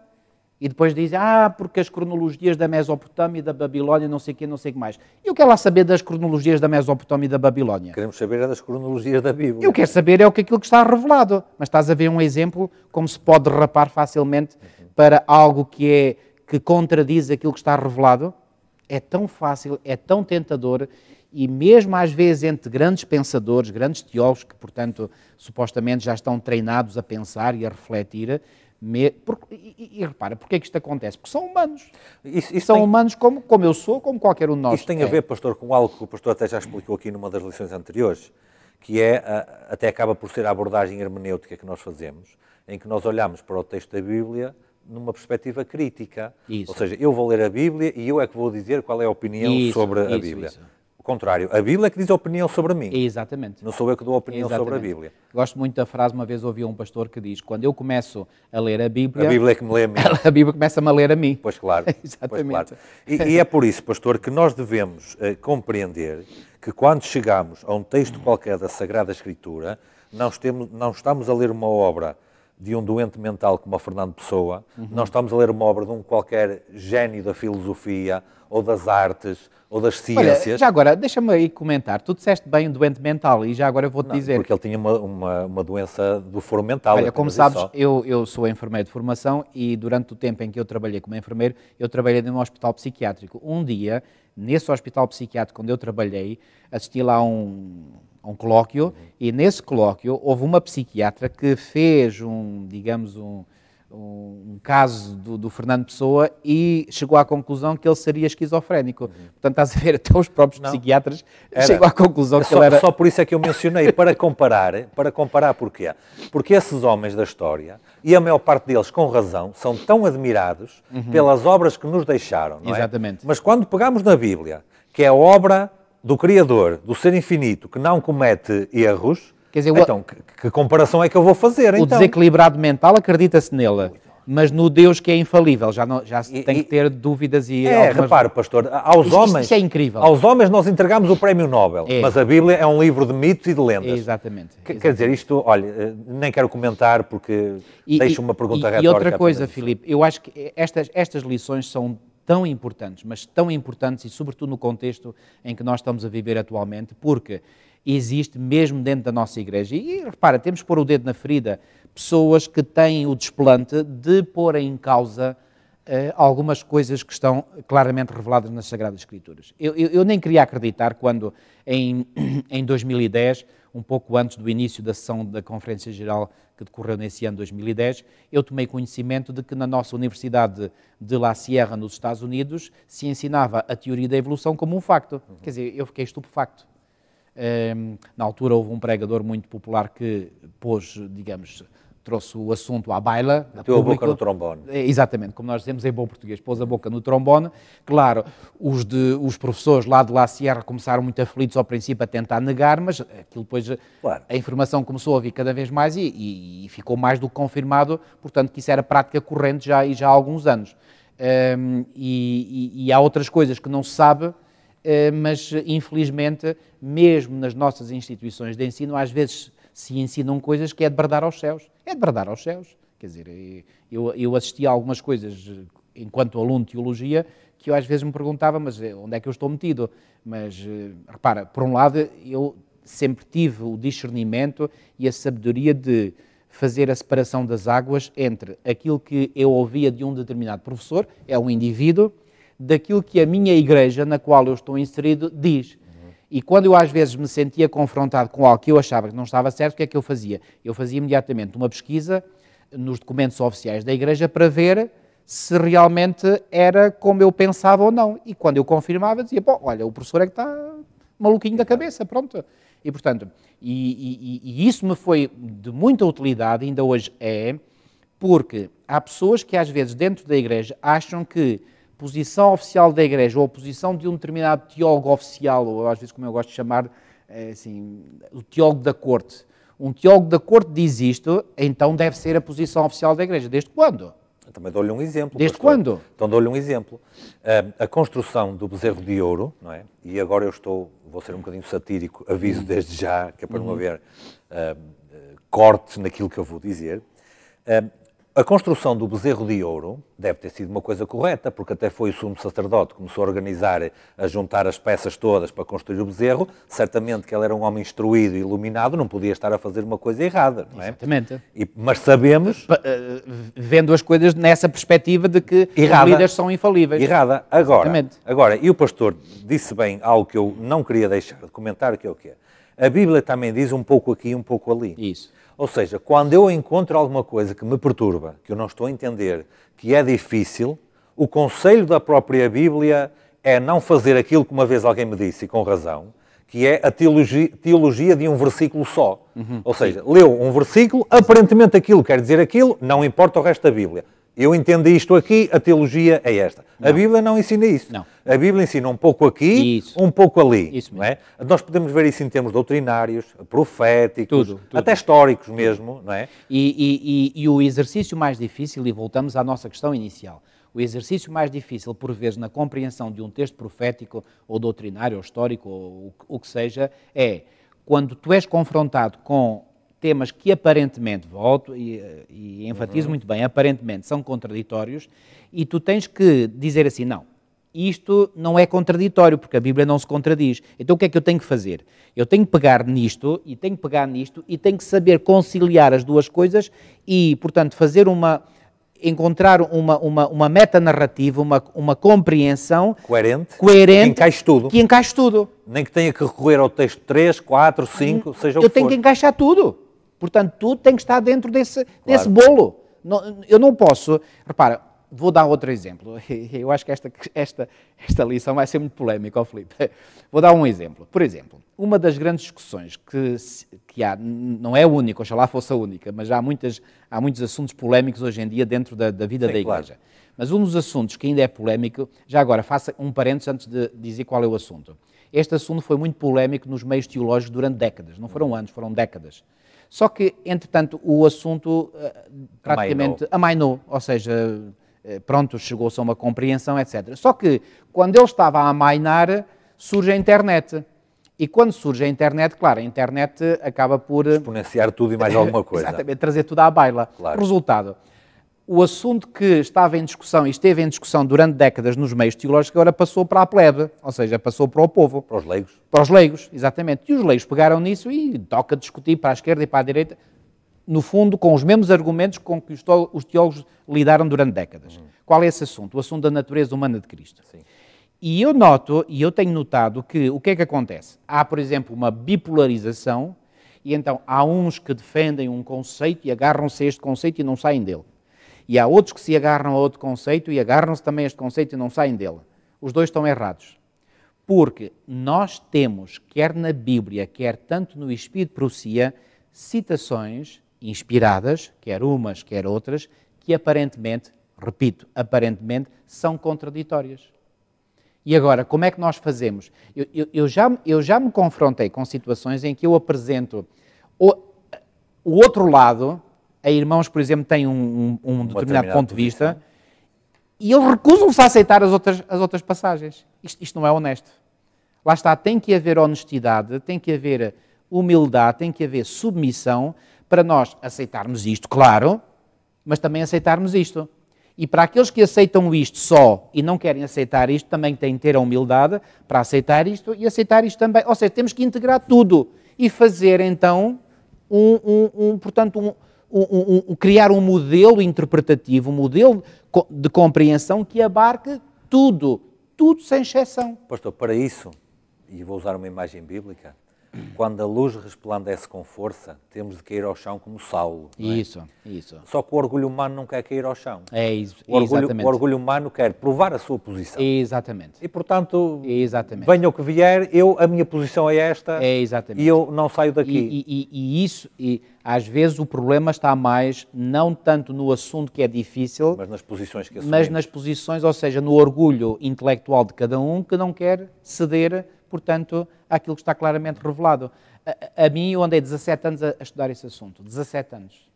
E depois dizem, ah, porque as cronologias da Mesopotâmia e da Babilónia, não sei o quê, não sei o que mais. Eu quero lá saber das cronologias da Mesopotâmia e da Babilónia. Queremos saber é das cronologias da Bíblia. Eu quero saber é o que aquilo que está revelado. Mas estás a ver um exemplo como se pode derrapar facilmente uhum. para algo que é que contradiz aquilo que está revelado. É tão fácil, é tão tentador e mesmo às vezes entre grandes pensadores, grandes teólogos que, portanto, supostamente já estão treinados a pensar e a refletir, me... e, e, repara, porque é que isto acontece? Porque são humanos. Isso, isso são tem... humanos como, como eu sou, como qualquer um de nós. Isto tem é. a ver, pastor, com algo que o pastor até já explicou aqui numa das lições anteriores, que é, até acaba por ser a abordagem hermenêutica que nós fazemos, em que nós olhamos para o texto da Bíblia numa perspectiva crítica. Isso. Ou seja, eu vou ler a Bíblia e eu é que vou dizer qual é a opinião isso, sobre a Bíblia contrário. A Bíblia é que diz a opinião sobre mim. Exatamente. Não sou eu que dou a opinião Exatamente. sobre a Bíblia. Gosto muito da frase, uma vez ouvi um pastor que diz, quando eu começo a ler a Bíblia... A Bíblia é que me lê a mim. A Bíblia começa-me a ler a mim. Pois claro. Exatamente. Pois claro. E, e, é por isso, pastor, que nós devemos uh, compreender que quando chegamos a um texto qualquer da Sagrada Escritura, não, não estamos a ler uma obra de um doente mental como o Fernando Pessoa, uhum. não estamos a ler uma obra de um qualquer gênio da filosofia ou das artes, ou das ciências. Olha, já agora, deixa-me aí comentar. Tu disseste bem um doente mental e já agora eu vou-te dizer. Porque ele tinha uma, uma, uma, doença do foro mental. Olha, como sabes, eu, eu sou enfermeiro de formação e durante o tempo em que eu trabalhei como enfermeiro, eu trabalhei num hospital psiquiátrico. Um dia, nesse hospital psiquiátrico onde eu trabalhei, assisti lá a um, um colóquio uhum. e nesse colóquio houve uma psiquiatra que fez um, digamos, um um caso do, do, Fernando Pessoa e chegou à conclusão que ele seria esquizofrénico. Uhum. Portanto, estás a ver, até os próprios não, psiquiatras era, chegou à conclusão que só, ele era... Só por isso é que eu mencionei, para comparar, para comparar porquê? Porque esses homens da história, e a maior parte deles com razão, são tão admirados uhum. pelas obras que nos deixaram, não é? Exatamente. É? Mas quando pegamos na Bíblia, que é a obra do Criador, do Ser Infinito, que não comete erros, Quer dizer, então, o... que, que, comparação é que eu vou fazer? O então? desequilibrado mental acredita-se nele. Mas no Deus que é infalível, já, não, já e, tem e... que ter dúvidas e. É, algumas... repare, pastor, aos isto, homens. Isto é incrível. Aos homens nós entregamos o prémio Nobel, é. mas a Bíblia é um livro de mitos e de lendas. exatamente, exatamente, Quer dizer, isto, olha, nem quero comentar porque e, deixo uma pergunta e, retórica. E outra coisa, Filipe, eu acho que estas, estas lições são tão importantes, mas tão importantes e sobretudo no contexto em que nós estamos a viver atualmente, porque existe mesmo dentro da nossa igreja. E repara, temos que pôr o dedo na ferida. Pessoas que têm o desplante de pôr em causa eh, algumas coisas que estão claramente reveladas nas Sagradas Escrituras. Eu, eu, eu nem queria acreditar quando, em, em 2010, um pouco antes do início da sessão da Conferência Geral que decorreu nesse ano 2010, eu tomei conhecimento de que na nossa Universidade de La Sierra, nos Estados Unidos, se ensinava a teoria da evolução como um facto. Uhum. Quer dizer, eu fiquei estupefacto. Ehm, na altura houve um pregador muito popular que pôs, digamos, trouxe o assunto à baila. Meteu a boca no trombone. É, exatamente, como nós dizemos em bom português, pôs a boca no trombone. Claro, os, de, os professores lá de La Sierra começaram muito aflitos ao princípio a tentar negar, mas aquilo depois eh, claro. a informação começou a vir cada vez mais e, e, e, ficou mais do que confirmado, portanto, que isso era prática corrente já, já há alguns anos. Um, ehm, e, e, há outras coisas que não se sabe eh, mas infelizmente, mesmo nas nossas instituições de ensino, às vezes se ensinam coisas que é de bradar aos céus. É de bradar aos céus. Quer dizer, eh, eu, eu assisti a algumas coisas eh, enquanto aluno de teologia que eu às vezes me perguntava, mas onde é que eu estou metido? Mas repara, por um lado, eu sempre tive o discernimento e a sabedoria de fazer a separação das águas entre aquilo que eu ouvia de um determinado professor, é um indivíduo, daquilo que a minha igreja, na qual eu estou inserido, diz. E quando eu às vezes me sentia confrontado com algo que eu achava que não estava certo, o que é que eu fazia? Eu fazia imediatamente uma pesquisa nos documentos oficiais da Igreja para ver se realmente era como eu pensava ou não. E quando eu confirmava, dizia: Bom, olha, o professor é que está maluquinho da cabeça, pronto. E portanto, e, e, e isso me foi de muita utilidade, ainda hoje é, porque há pessoas que às vezes dentro da Igreja acham que posição oficial da Igreja ou a posição de um determinado teólogo oficial, ou às vezes como eu gosto de chamar, é, assim, o teólogo da corte. Um teólogo da corte diz isto, então deve ser a posição oficial da Igreja. Desde quando? Eu também dou-lhe um exemplo. Desde pastor. quando? Então dou-lhe um exemplo. Eh, a construção do bezerro de ouro, não é? E agora eu estou, vou ser um bocadinho satírico, aviso desde já, que é para não uhum. haver uh, cortes naquilo que eu vou dizer. Uh, a construção do bezerro de ouro deve ter sido uma coisa correta, porque até foi o sumo sacerdote que começou a organizar, a juntar as peças todas para construir o bezerro. Certamente que ele era um homem instruído e iluminado, não podia estar a fazer uma coisa errada, não é? Exatamente. E, mas sabemos. Eh, vendo as coisas nessa perspectiva de que errada, as vidas são infalíveis. Errada. Agora, Exatamente. agora, e o pastor disse bem algo que eu não queria deixar de comentar, que é o quê? A Bíblia também diz um pouco aqui e um pouco ali. Isso. Ou seja, quando eu encontro alguma coisa que me perturba, que eu não estou a entender, que é difícil, o conselho da própria Bíblia é não fazer aquilo que uma vez alguém me disse, e com razão, que é a teologia, teologia de um versículo só. Uhum. Ou seja, leu um versículo, aparentemente aquilo quer dizer aquilo, não importa o resto da Bíblia eu entendo isto aqui, a teologia é esta. Não. A Bíblia não ensina isso. Não. A Bíblia ensina um pouco aqui, isso. um pouco ali. Isso É? Nós podemos ver isso em termos doutrinários, proféticos, tudo, tudo. até históricos tudo. mesmo. Não é? E, e, e, e, o exercício mais difícil, e voltamos à nossa questão inicial, o exercício mais difícil, por vezes, na compreensão de um texto profético ou doutrinário ou histórico ou o, o que seja, é quando tu és confrontado com temas que aparentemente, volto e, eh, e enfatizo uhum. muito bem, aparentemente são contraditórios, e tu tens que dizer assim: não, isto não é contraditório, porque a Bíblia não se contradiz. Então o que é que eu tenho que fazer? Eu tenho que pegar nisto, e tenho que pegar nisto, e tenho que saber conciliar as duas coisas e, portanto, fazer uma. Encontrar uma, uma, uma meta narrativa, uma, uma compreensão coerente, coerente que encaixe tudo. Que encaixe tudo. Nem que tenha que recorrer ao texto 3, 4, 5, seja o que for. Eu tenho que encaixar tudo. Portanto, tudo tem que estar dentro desse, claro. desse bolo. Não, eu não posso. Repara, vou dar outro exemplo. Eu acho que esta, esta, esta lição vai ser muito polémica, oh, Felipe. Vou dar um exemplo. Por exemplo, uma das grandes discussões que, que há, não é única, oxalá fosse a única, mas há, muitas, há muitos assuntos polémicos hoje em dia dentro da, da vida Sim, da Igreja. Claro. Mas um dos assuntos que ainda é polémico, já agora faça um parênteses antes de dizer qual é o assunto. Este assunto foi muito polémico nos meios teológicos durante décadas, não foram anos, foram décadas. Só que, entretanto, o assunto uh, praticamente amainou. amainou, ou seja, eh, pronto, chegou-se a uma compreensão, etc. Só que, quando ele estava a amainar, surge a internet. E quando surge a internet, claro, a internet acaba por... Eh, Exponenciar tudo e mais alguma coisa. Exatamente, trazer tudo à baila. Claro. Resultado, o assunto que estava em discussão e esteve em discussão durante décadas nos meios teológicos agora passou para a plebe, ou seja, passou para o povo. Para os leigos. Para os leigos, exatamente. E os leigos pegaram nisso e toca discutir para a esquerda e para a direita, no fundo, com os mesmos argumentos com que os teólogos lidaram durante décadas. Hum. Qual é esse assunto? O assunto da natureza humana de Cristo. Sim. E eu noto, e eu tenho notado que o que é que acontece? Há, por exemplo, uma bipolarização, e então há uns que defendem um conceito e agarram-se a este conceito e não saem dele e há outros que se agarram a outro conceito e agarram-se também a este conceito e não saem dele. Os dois estão errados. Porque nós temos, quer na Bíblia, quer tanto no Espírito de Procia, citações inspiradas, quer umas, quer outras, que aparentemente, repito, aparentemente, são contraditórias. E agora, como é que nós fazemos? Eu, eu, eu, já, eu já me confrontei com situações em que eu apresento o, o outro lado a Irmãos, por exemplo, têm um, um, um determinado ponto de vista, e eles recusam-se a aceitar as outras, as outras passagens. Isto, isto, não é honesto. Lá está, tem que haver honestidade, tem que haver humildade, tem que haver submissão para nós aceitarmos isto, claro, mas também aceitarmos isto. E para aqueles que aceitam isto só e não querem aceitar isto, também têm que ter a humildade para aceitar isto e aceitar isto também. Ou seja, temos que integrar tudo e fazer então um, um, um portanto, um, um, um, criar um modelo interpretativo, um modelo de compreensão que abarque tudo, tudo sem exceção. Pastor, para isso, e vou usar uma imagem bíblica, quando a luz resplandece com força, temos de cair ao chão como Saulo. É? Isso, isso. Só que o orgulho humano não quer cair ao chão. É isso, o orgulho, exatamente. O orgulho humano quer provar a sua posição. Exatamente. E, portanto, exatamente. venha o que vier, eu, a minha posição é esta é exatamente. e eu não saio daqui. E, e, e isso, e às vezes o problema está mais, não tanto no assunto que é difícil... Mas nas posições que assumimos. Mas nas posições, ou seja, no orgulho intelectual de cada um que não quer ceder portanto, aquilo que está claramente revelado. A, a mim, eu andei 17 anos a, a, estudar esse assunto, 17 anos,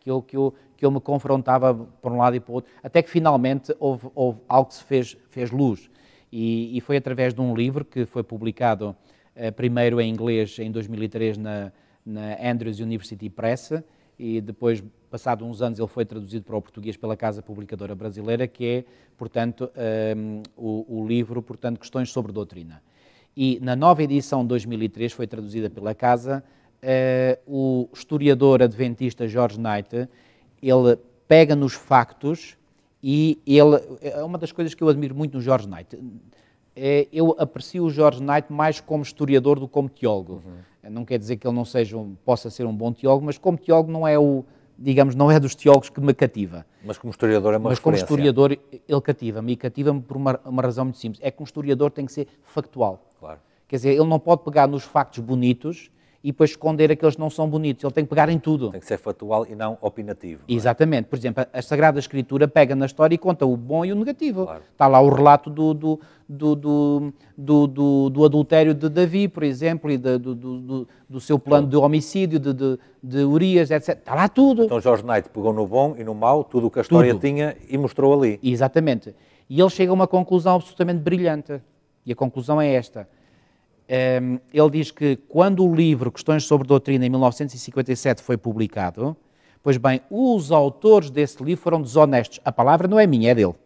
que eu, que, eu, que eu me confrontava por um lado e para o outro, até que finalmente houve, houve algo que se fez, fez luz. E, e, foi através de um livro que foi publicado eh, primeiro em inglês em 2003 na, na Andrews University Press e depois, passado uns anos, ele foi traduzido para o português pela Casa Publicadora Brasileira, que é, portanto, um, ehm, o, o, livro, portanto, Questões sobre Doutrina e na nova edição de 2003 foi traduzida pela Casa, uh, o historiador adventista George Knight, ele pega nos factos e ele... É uma das coisas que eu admiro muito no George Knight. É, eu aprecio o George Knight mais como historiador do que como teólogo. Uhum. Não quer dizer que ele não seja um, possa ser um bom teólogo, mas como teólogo não é o, digamos, não é dos teólogos que me cativa. Mas como historiador é uma Mas como historiador ele cativa-me e cativa-me por uma, uma, razão muito simples. É que um historiador tem que ser factual. Claro. Quer dizer, ele não pode pegar nos factos bonitos e depois esconder aqueles que não são bonitos. Ele tem que pegar em tudo. Tem que ser factual e não opinativo. Não é? Exatamente. Por exemplo, a Sagrada Escritura pega na história e conta o bom e o negativo. Claro. Está lá o relato do, do, do, do, do adultério de Davi, por exemplo, e do, do, seu plano de homicídio de, de, de, Urias, etc. Está lá tudo. Então Jorge Knight pegou no bom e no mau tudo o que a história tudo. tinha e mostrou ali. Exatamente. E ele chega a uma conclusão absolutamente brilhante. E a conclusão é esta Ehm, ele diz que quando o livro Questões sobre Doutrina, em 1957, foi publicado, pois bem, os autores desse livro foram desonestos. A palavra não é minha, é dele. Ou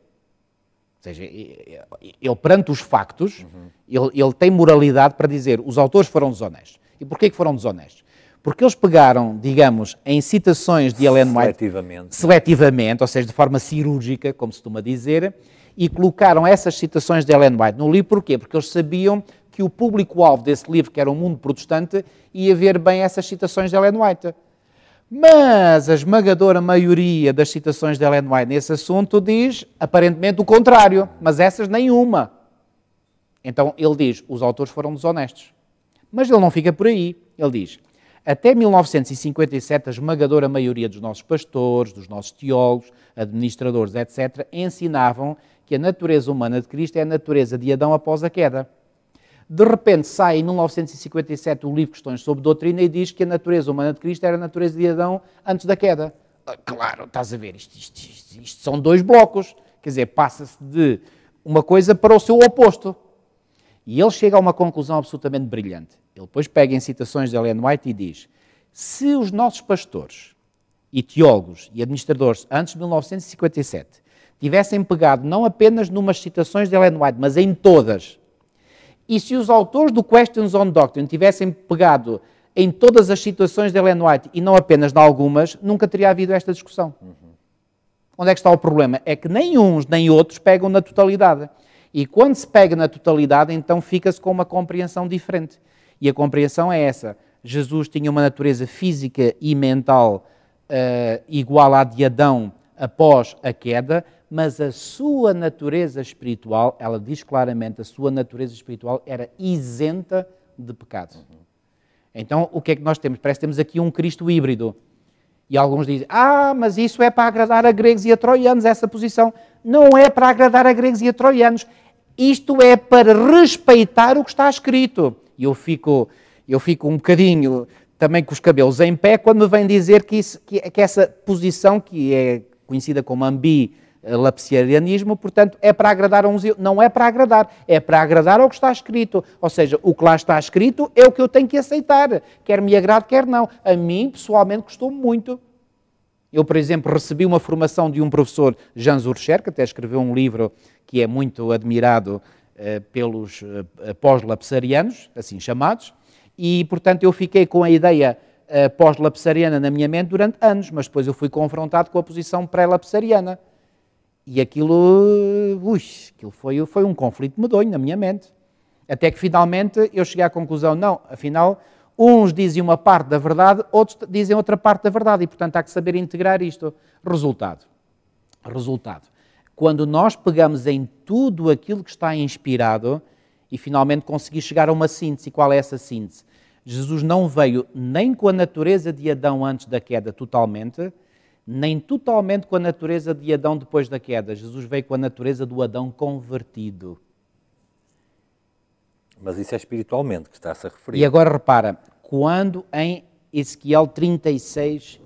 seja, ele perante os factos, uhum. ele, ele, tem moralidade para dizer os autores foram desonestos. E porquê que foram desonestos? Porque eles pegaram, digamos, em citações de Ellen White... Seletivamente. Seletivamente, ou seja, de forma cirúrgica, como se costuma dizer, e colocaram essas citações de Ellen White no livro, porquê? Porque eles sabiam que o público-alvo desse livro, que era o mundo protestante, ia ver bem essas citações de Ellen White. Mas a esmagadora maioria das citações de Ellen White nesse assunto diz aparentemente o contrário, mas essas nenhuma. Então ele diz: os autores foram desonestos. Mas ele não fica por aí. Ele diz: até 1957, a esmagadora maioria dos nossos pastores, dos nossos teólogos, administradores, etc., ensinavam que a natureza humana de Cristo é a natureza de Adão após a queda. De repente sai em 1957 o livro Questões sobre Doutrina e diz que a natureza humana de Cristo era a natureza de Adão antes da queda. Ah, claro, estás a ver, isto, isto, isto, isto são dois blocos. Quer dizer, passa-se de uma coisa para o seu oposto. E ele chega a uma conclusão absolutamente brilhante. Ele depois pega em citações de Ellen White e diz: se os nossos pastores e teólogos e administradores antes de 1957 tivessem pegado não apenas numas citações de Ellen White, mas em todas, e se os autores do Questions on Doctrine tivessem pegado em todas as situações de Ellen White e não apenas em algumas, nunca teria havido esta discussão. Uhum. Onde é que está o problema? É que nem uns nem outros pegam na totalidade. E quando se pega na totalidade, então fica-se com uma compreensão diferente. E a compreensão é essa. Jesus tinha uma natureza física e mental uh, igual à de Adão, após a queda, mas a sua natureza espiritual, ela diz claramente, a sua natureza espiritual era isenta de pecado. Uhum. Então, o que é que nós temos? Parece que temos aqui um Cristo híbrido. E alguns dizem, ah, mas isso é para agradar a gregos e a troianos, essa posição. Não é para agradar a gregos e a troianos. Isto é para respeitar o que está escrito. E eu fico, eu fico um bocadinho também com os cabelos em pé quando me vem dizer que, isso, que, que essa posição que é conhecida como ambi lapsarianismo, portanto, é para agradar a uns, não é para agradar, é para agradar ao que está escrito. Ou seja, o que lá está escrito é o que eu tenho que aceitar, quer me agrade, quer não. A mim, pessoalmente, custou muito. Eu, por exemplo, recebi uma formação de um professor, Jean Zurcher, que até escreveu um livro que é muito admirado eh, pelos eh, pós-lapsarianos, assim chamados, e, portanto, eu fiquei com a ideia eh, pós-lapsariana na minha mente durante anos, mas depois eu fui confrontado com a posição pré-lapsariana. E aquilo, eh, ui, aquilo foi, foi um conflito medonho na minha mente. Até que finalmente eu cheguei à conclusão, não, afinal, uns dizem uma parte da verdade, outros dizem outra parte da verdade, e portanto há que saber integrar isto. Resultado. Resultado. Quando nós pegamos em tudo aquilo que está inspirado e finalmente conseguimos chegar a uma síntese, qual é essa síntese? Jesus não veio nem com a natureza de Adão antes da queda totalmente, nem totalmente com a natureza de Adão depois da queda. Jesus veio com a natureza do Adão convertido. Mas isso é espiritualmente que está-se a referir. E agora repara, quando em Ezequiel 36,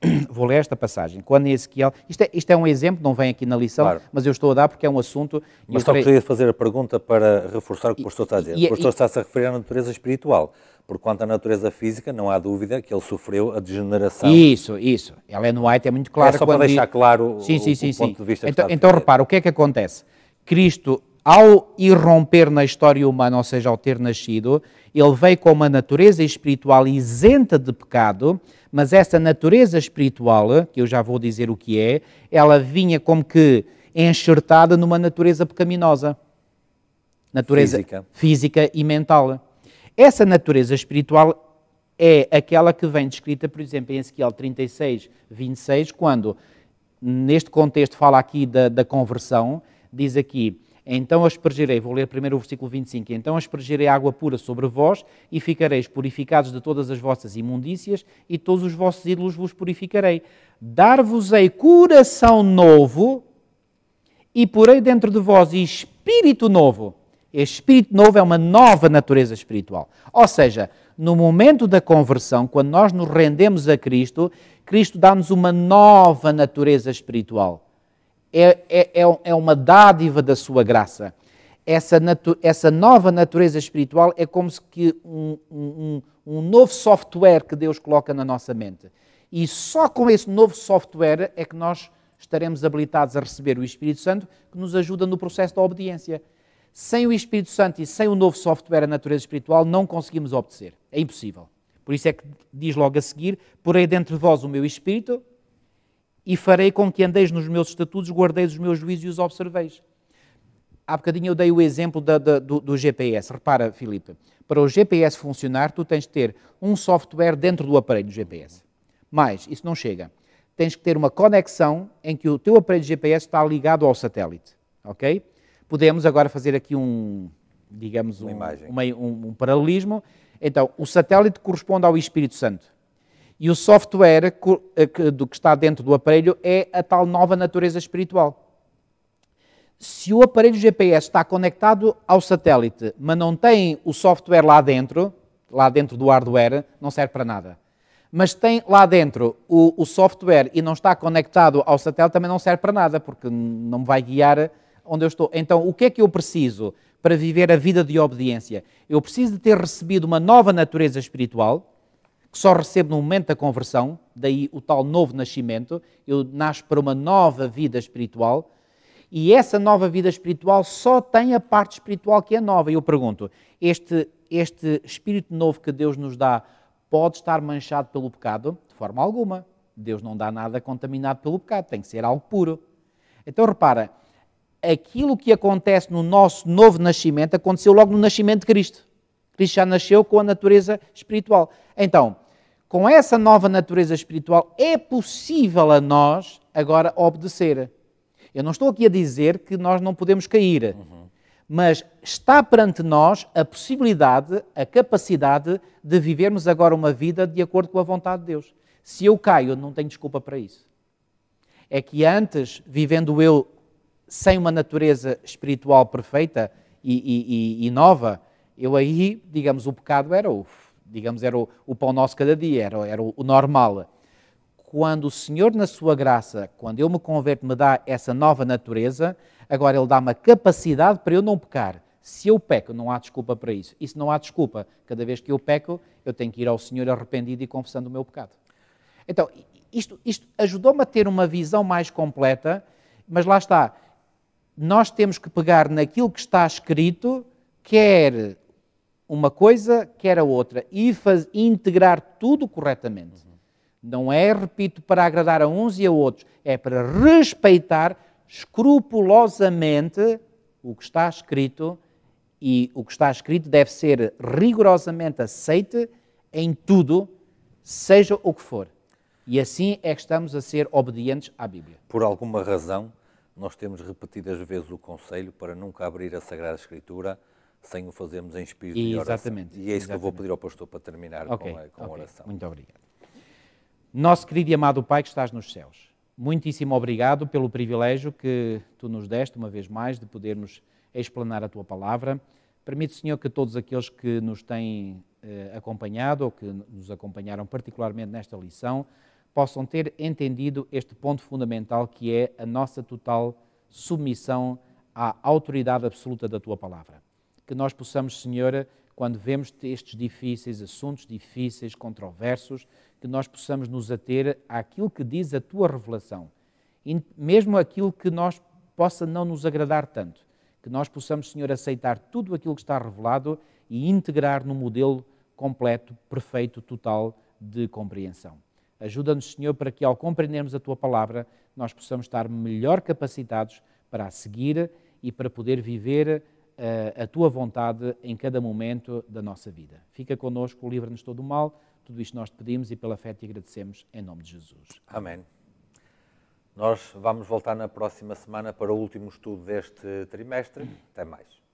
Vou ler esta passagem. Quando em Ezequiel. Isto é, isto é um exemplo, não vem aqui na lição, claro. mas eu estou a dar porque é um assunto. Mas só tre... queria fazer a pergunta para reforçar o que o pastor está a dizer. E, e, o pastor está-se a referir à natureza espiritual. Por quanto à natureza física, não há dúvida que ele sofreu a degeneração. Isso, isso. Ellen é White é muito clara. É só para deixar diz... claro sim, o, sim, sim, ponto de vista Então, então repara, o que é que acontece? Cristo, ao irromper na história humana, ou seja, ao ter nascido, ele veio com uma natureza espiritual isenta de pecado mas essa natureza espiritual, que eu já vou dizer o que é, ela vinha como que enxertada numa natureza pecaminosa. Natureza física, física e mental. Essa natureza espiritual é aquela que vem descrita, por exemplo, em Ezequiel 36, 26, quando, neste contexto, fala aqui da, da conversão, diz aqui: então aspergirei, vou ler primeiro o versículo 25, então aspergirei água pura sobre vós e ficareis purificados de todas as vossas imundícias e todos os vossos ídolos vos purificarei. Dar-vos-ei coração novo e porei dentro de vós espírito novo. espírito novo é uma nova natureza espiritual. Ou seja, no momento da conversão, quando nós nos rendemos a Cristo, Cristo dá-nos uma nova natureza espiritual é, é, é, é uma dádiva da sua graça. Essa, essa nova natureza espiritual é como se que um, um, um novo software que Deus coloca na nossa mente. E só com esse novo software é que nós estaremos habilitados a receber o Espírito Santo, que nos ajuda no processo da obediência. Sem o Espírito Santo e sem o novo software, a natureza espiritual, não conseguimos obedecer. É impossível. Por isso é que diz logo a seguir: Porém, dentro de vós o meu espírito, e farei com que andeis nos meus estatutos, guardeis os meus juízos e os observeis. Há bocadinho eu dei o exemplo da, da, do, do, GPS. Repara, Filipe, para o GPS funcionar, tu tens de ter um software dentro do aparelho do GPS. Mas, isso não chega. Tens que ter uma conexão em que o teu aparelho de GPS está ligado ao satélite. Ok? Podemos agora fazer aqui um, digamos, uma um, uma, um, um paralelismo. Então, o satélite corresponde ao Espírito Santo e o software eh, do que está dentro do aparelho é a tal nova natureza espiritual. Se o aparelho GPS está conectado ao satélite, mas não tem o software lá dentro, lá dentro do hardware, não serve para nada. Mas tem lá dentro o, o software e não está conectado ao satélite, também não serve para nada, porque não me vai guiar onde eu estou. Então, o que é que eu preciso para viver a vida de obediência? Eu preciso de ter recebido uma nova natureza espiritual, que só recebo no momento da conversão, daí o tal novo nascimento, eu nasço para uma nova vida espiritual, e essa nova vida espiritual só tem a parte espiritual que é nova. E eu pergunto: este, este espírito novo que Deus nos dá pode estar manchado pelo pecado? De forma alguma. Deus não dá nada contaminado pelo pecado, tem que ser algo puro. Então repara, aquilo que acontece no nosso novo nascimento aconteceu logo no nascimento de Cristo. Cristo já nasceu com a natureza espiritual. Então, com essa nova natureza espiritual, é possível a nós agora obedecer. Eu não estou aqui a dizer que nós não podemos cair, uhum. mas está perante nós a possibilidade, a capacidade de vivermos agora uma vida de acordo com a vontade de Deus. Se eu caio, não tenho desculpa para isso. É que antes, vivendo eu sem uma natureza espiritual perfeita e, e, e, e nova, eu aí, digamos, o pecado era o, digamos, era o, o pão nosso cada dia, era, era o, o normal. Quando o Senhor, na sua graça, quando eu me converto, me dá essa nova natureza, agora Ele dá-me a capacidade para eu não pecar. Se eu peco, não há desculpa para isso. E se não há desculpa. Cada vez que eu peco, eu tenho que ir ao Senhor arrependido e confessando o meu pecado. Então, isto, isto ajudou-me a ter uma visão mais completa, mas lá está. Nós temos que pegar naquilo que está escrito, quer uma coisa, quer a outra, e faz, integrar tudo corretamente. Uhum. Não é, repito, para agradar a uns e a outros, é para respeitar escrupulosamente o que está escrito e o que está escrito deve ser rigorosamente aceite em tudo, seja o que for. E assim é que estamos a ser obedientes à Bíblia. Por alguma razão, nós temos repetidas vezes o conselho para nunca abrir a Sagrada Escritura sem o fazermos em espírito e, de oração. Exatamente. E é isso exatamente. que eu vou pedir ao pastor para terminar okay, com, a, com okay, oração. Muito obrigado. Nosso querido e amado Pai que estás nos céus, muitíssimo obrigado pelo privilégio que tu nos deste, uma vez mais, de podermos explanar a tua palavra. Permite, Senhor, que todos aqueles que nos têm eh, acompanhado ou que nos acompanharam particularmente nesta lição possam ter entendido este ponto fundamental que é a nossa total submissão à autoridade absoluta da tua palavra que nós possamos, Senhora, quando vemos estes difíceis, assuntos difíceis, controversos, que nós possamos nos ater àquilo que diz a tua revelação, e mesmo aquilo que nós possa não nos agradar tanto, que nós possamos, Senhor, aceitar tudo aquilo que está revelado e integrar no modelo completo, perfeito, total de compreensão. Ajuda-nos, Senhor, para que ao compreendermos a tua palavra, nós possamos estar melhor capacitados para a seguir e para poder viver a tua vontade em cada momento da nossa vida. Fica connosco, livra-nos todo o mal. Tudo isto nós te pedimos e pela fé te agradecemos em nome de Jesus. Amém. Nós vamos voltar na próxima semana para o último estudo deste trimestre. Até mais.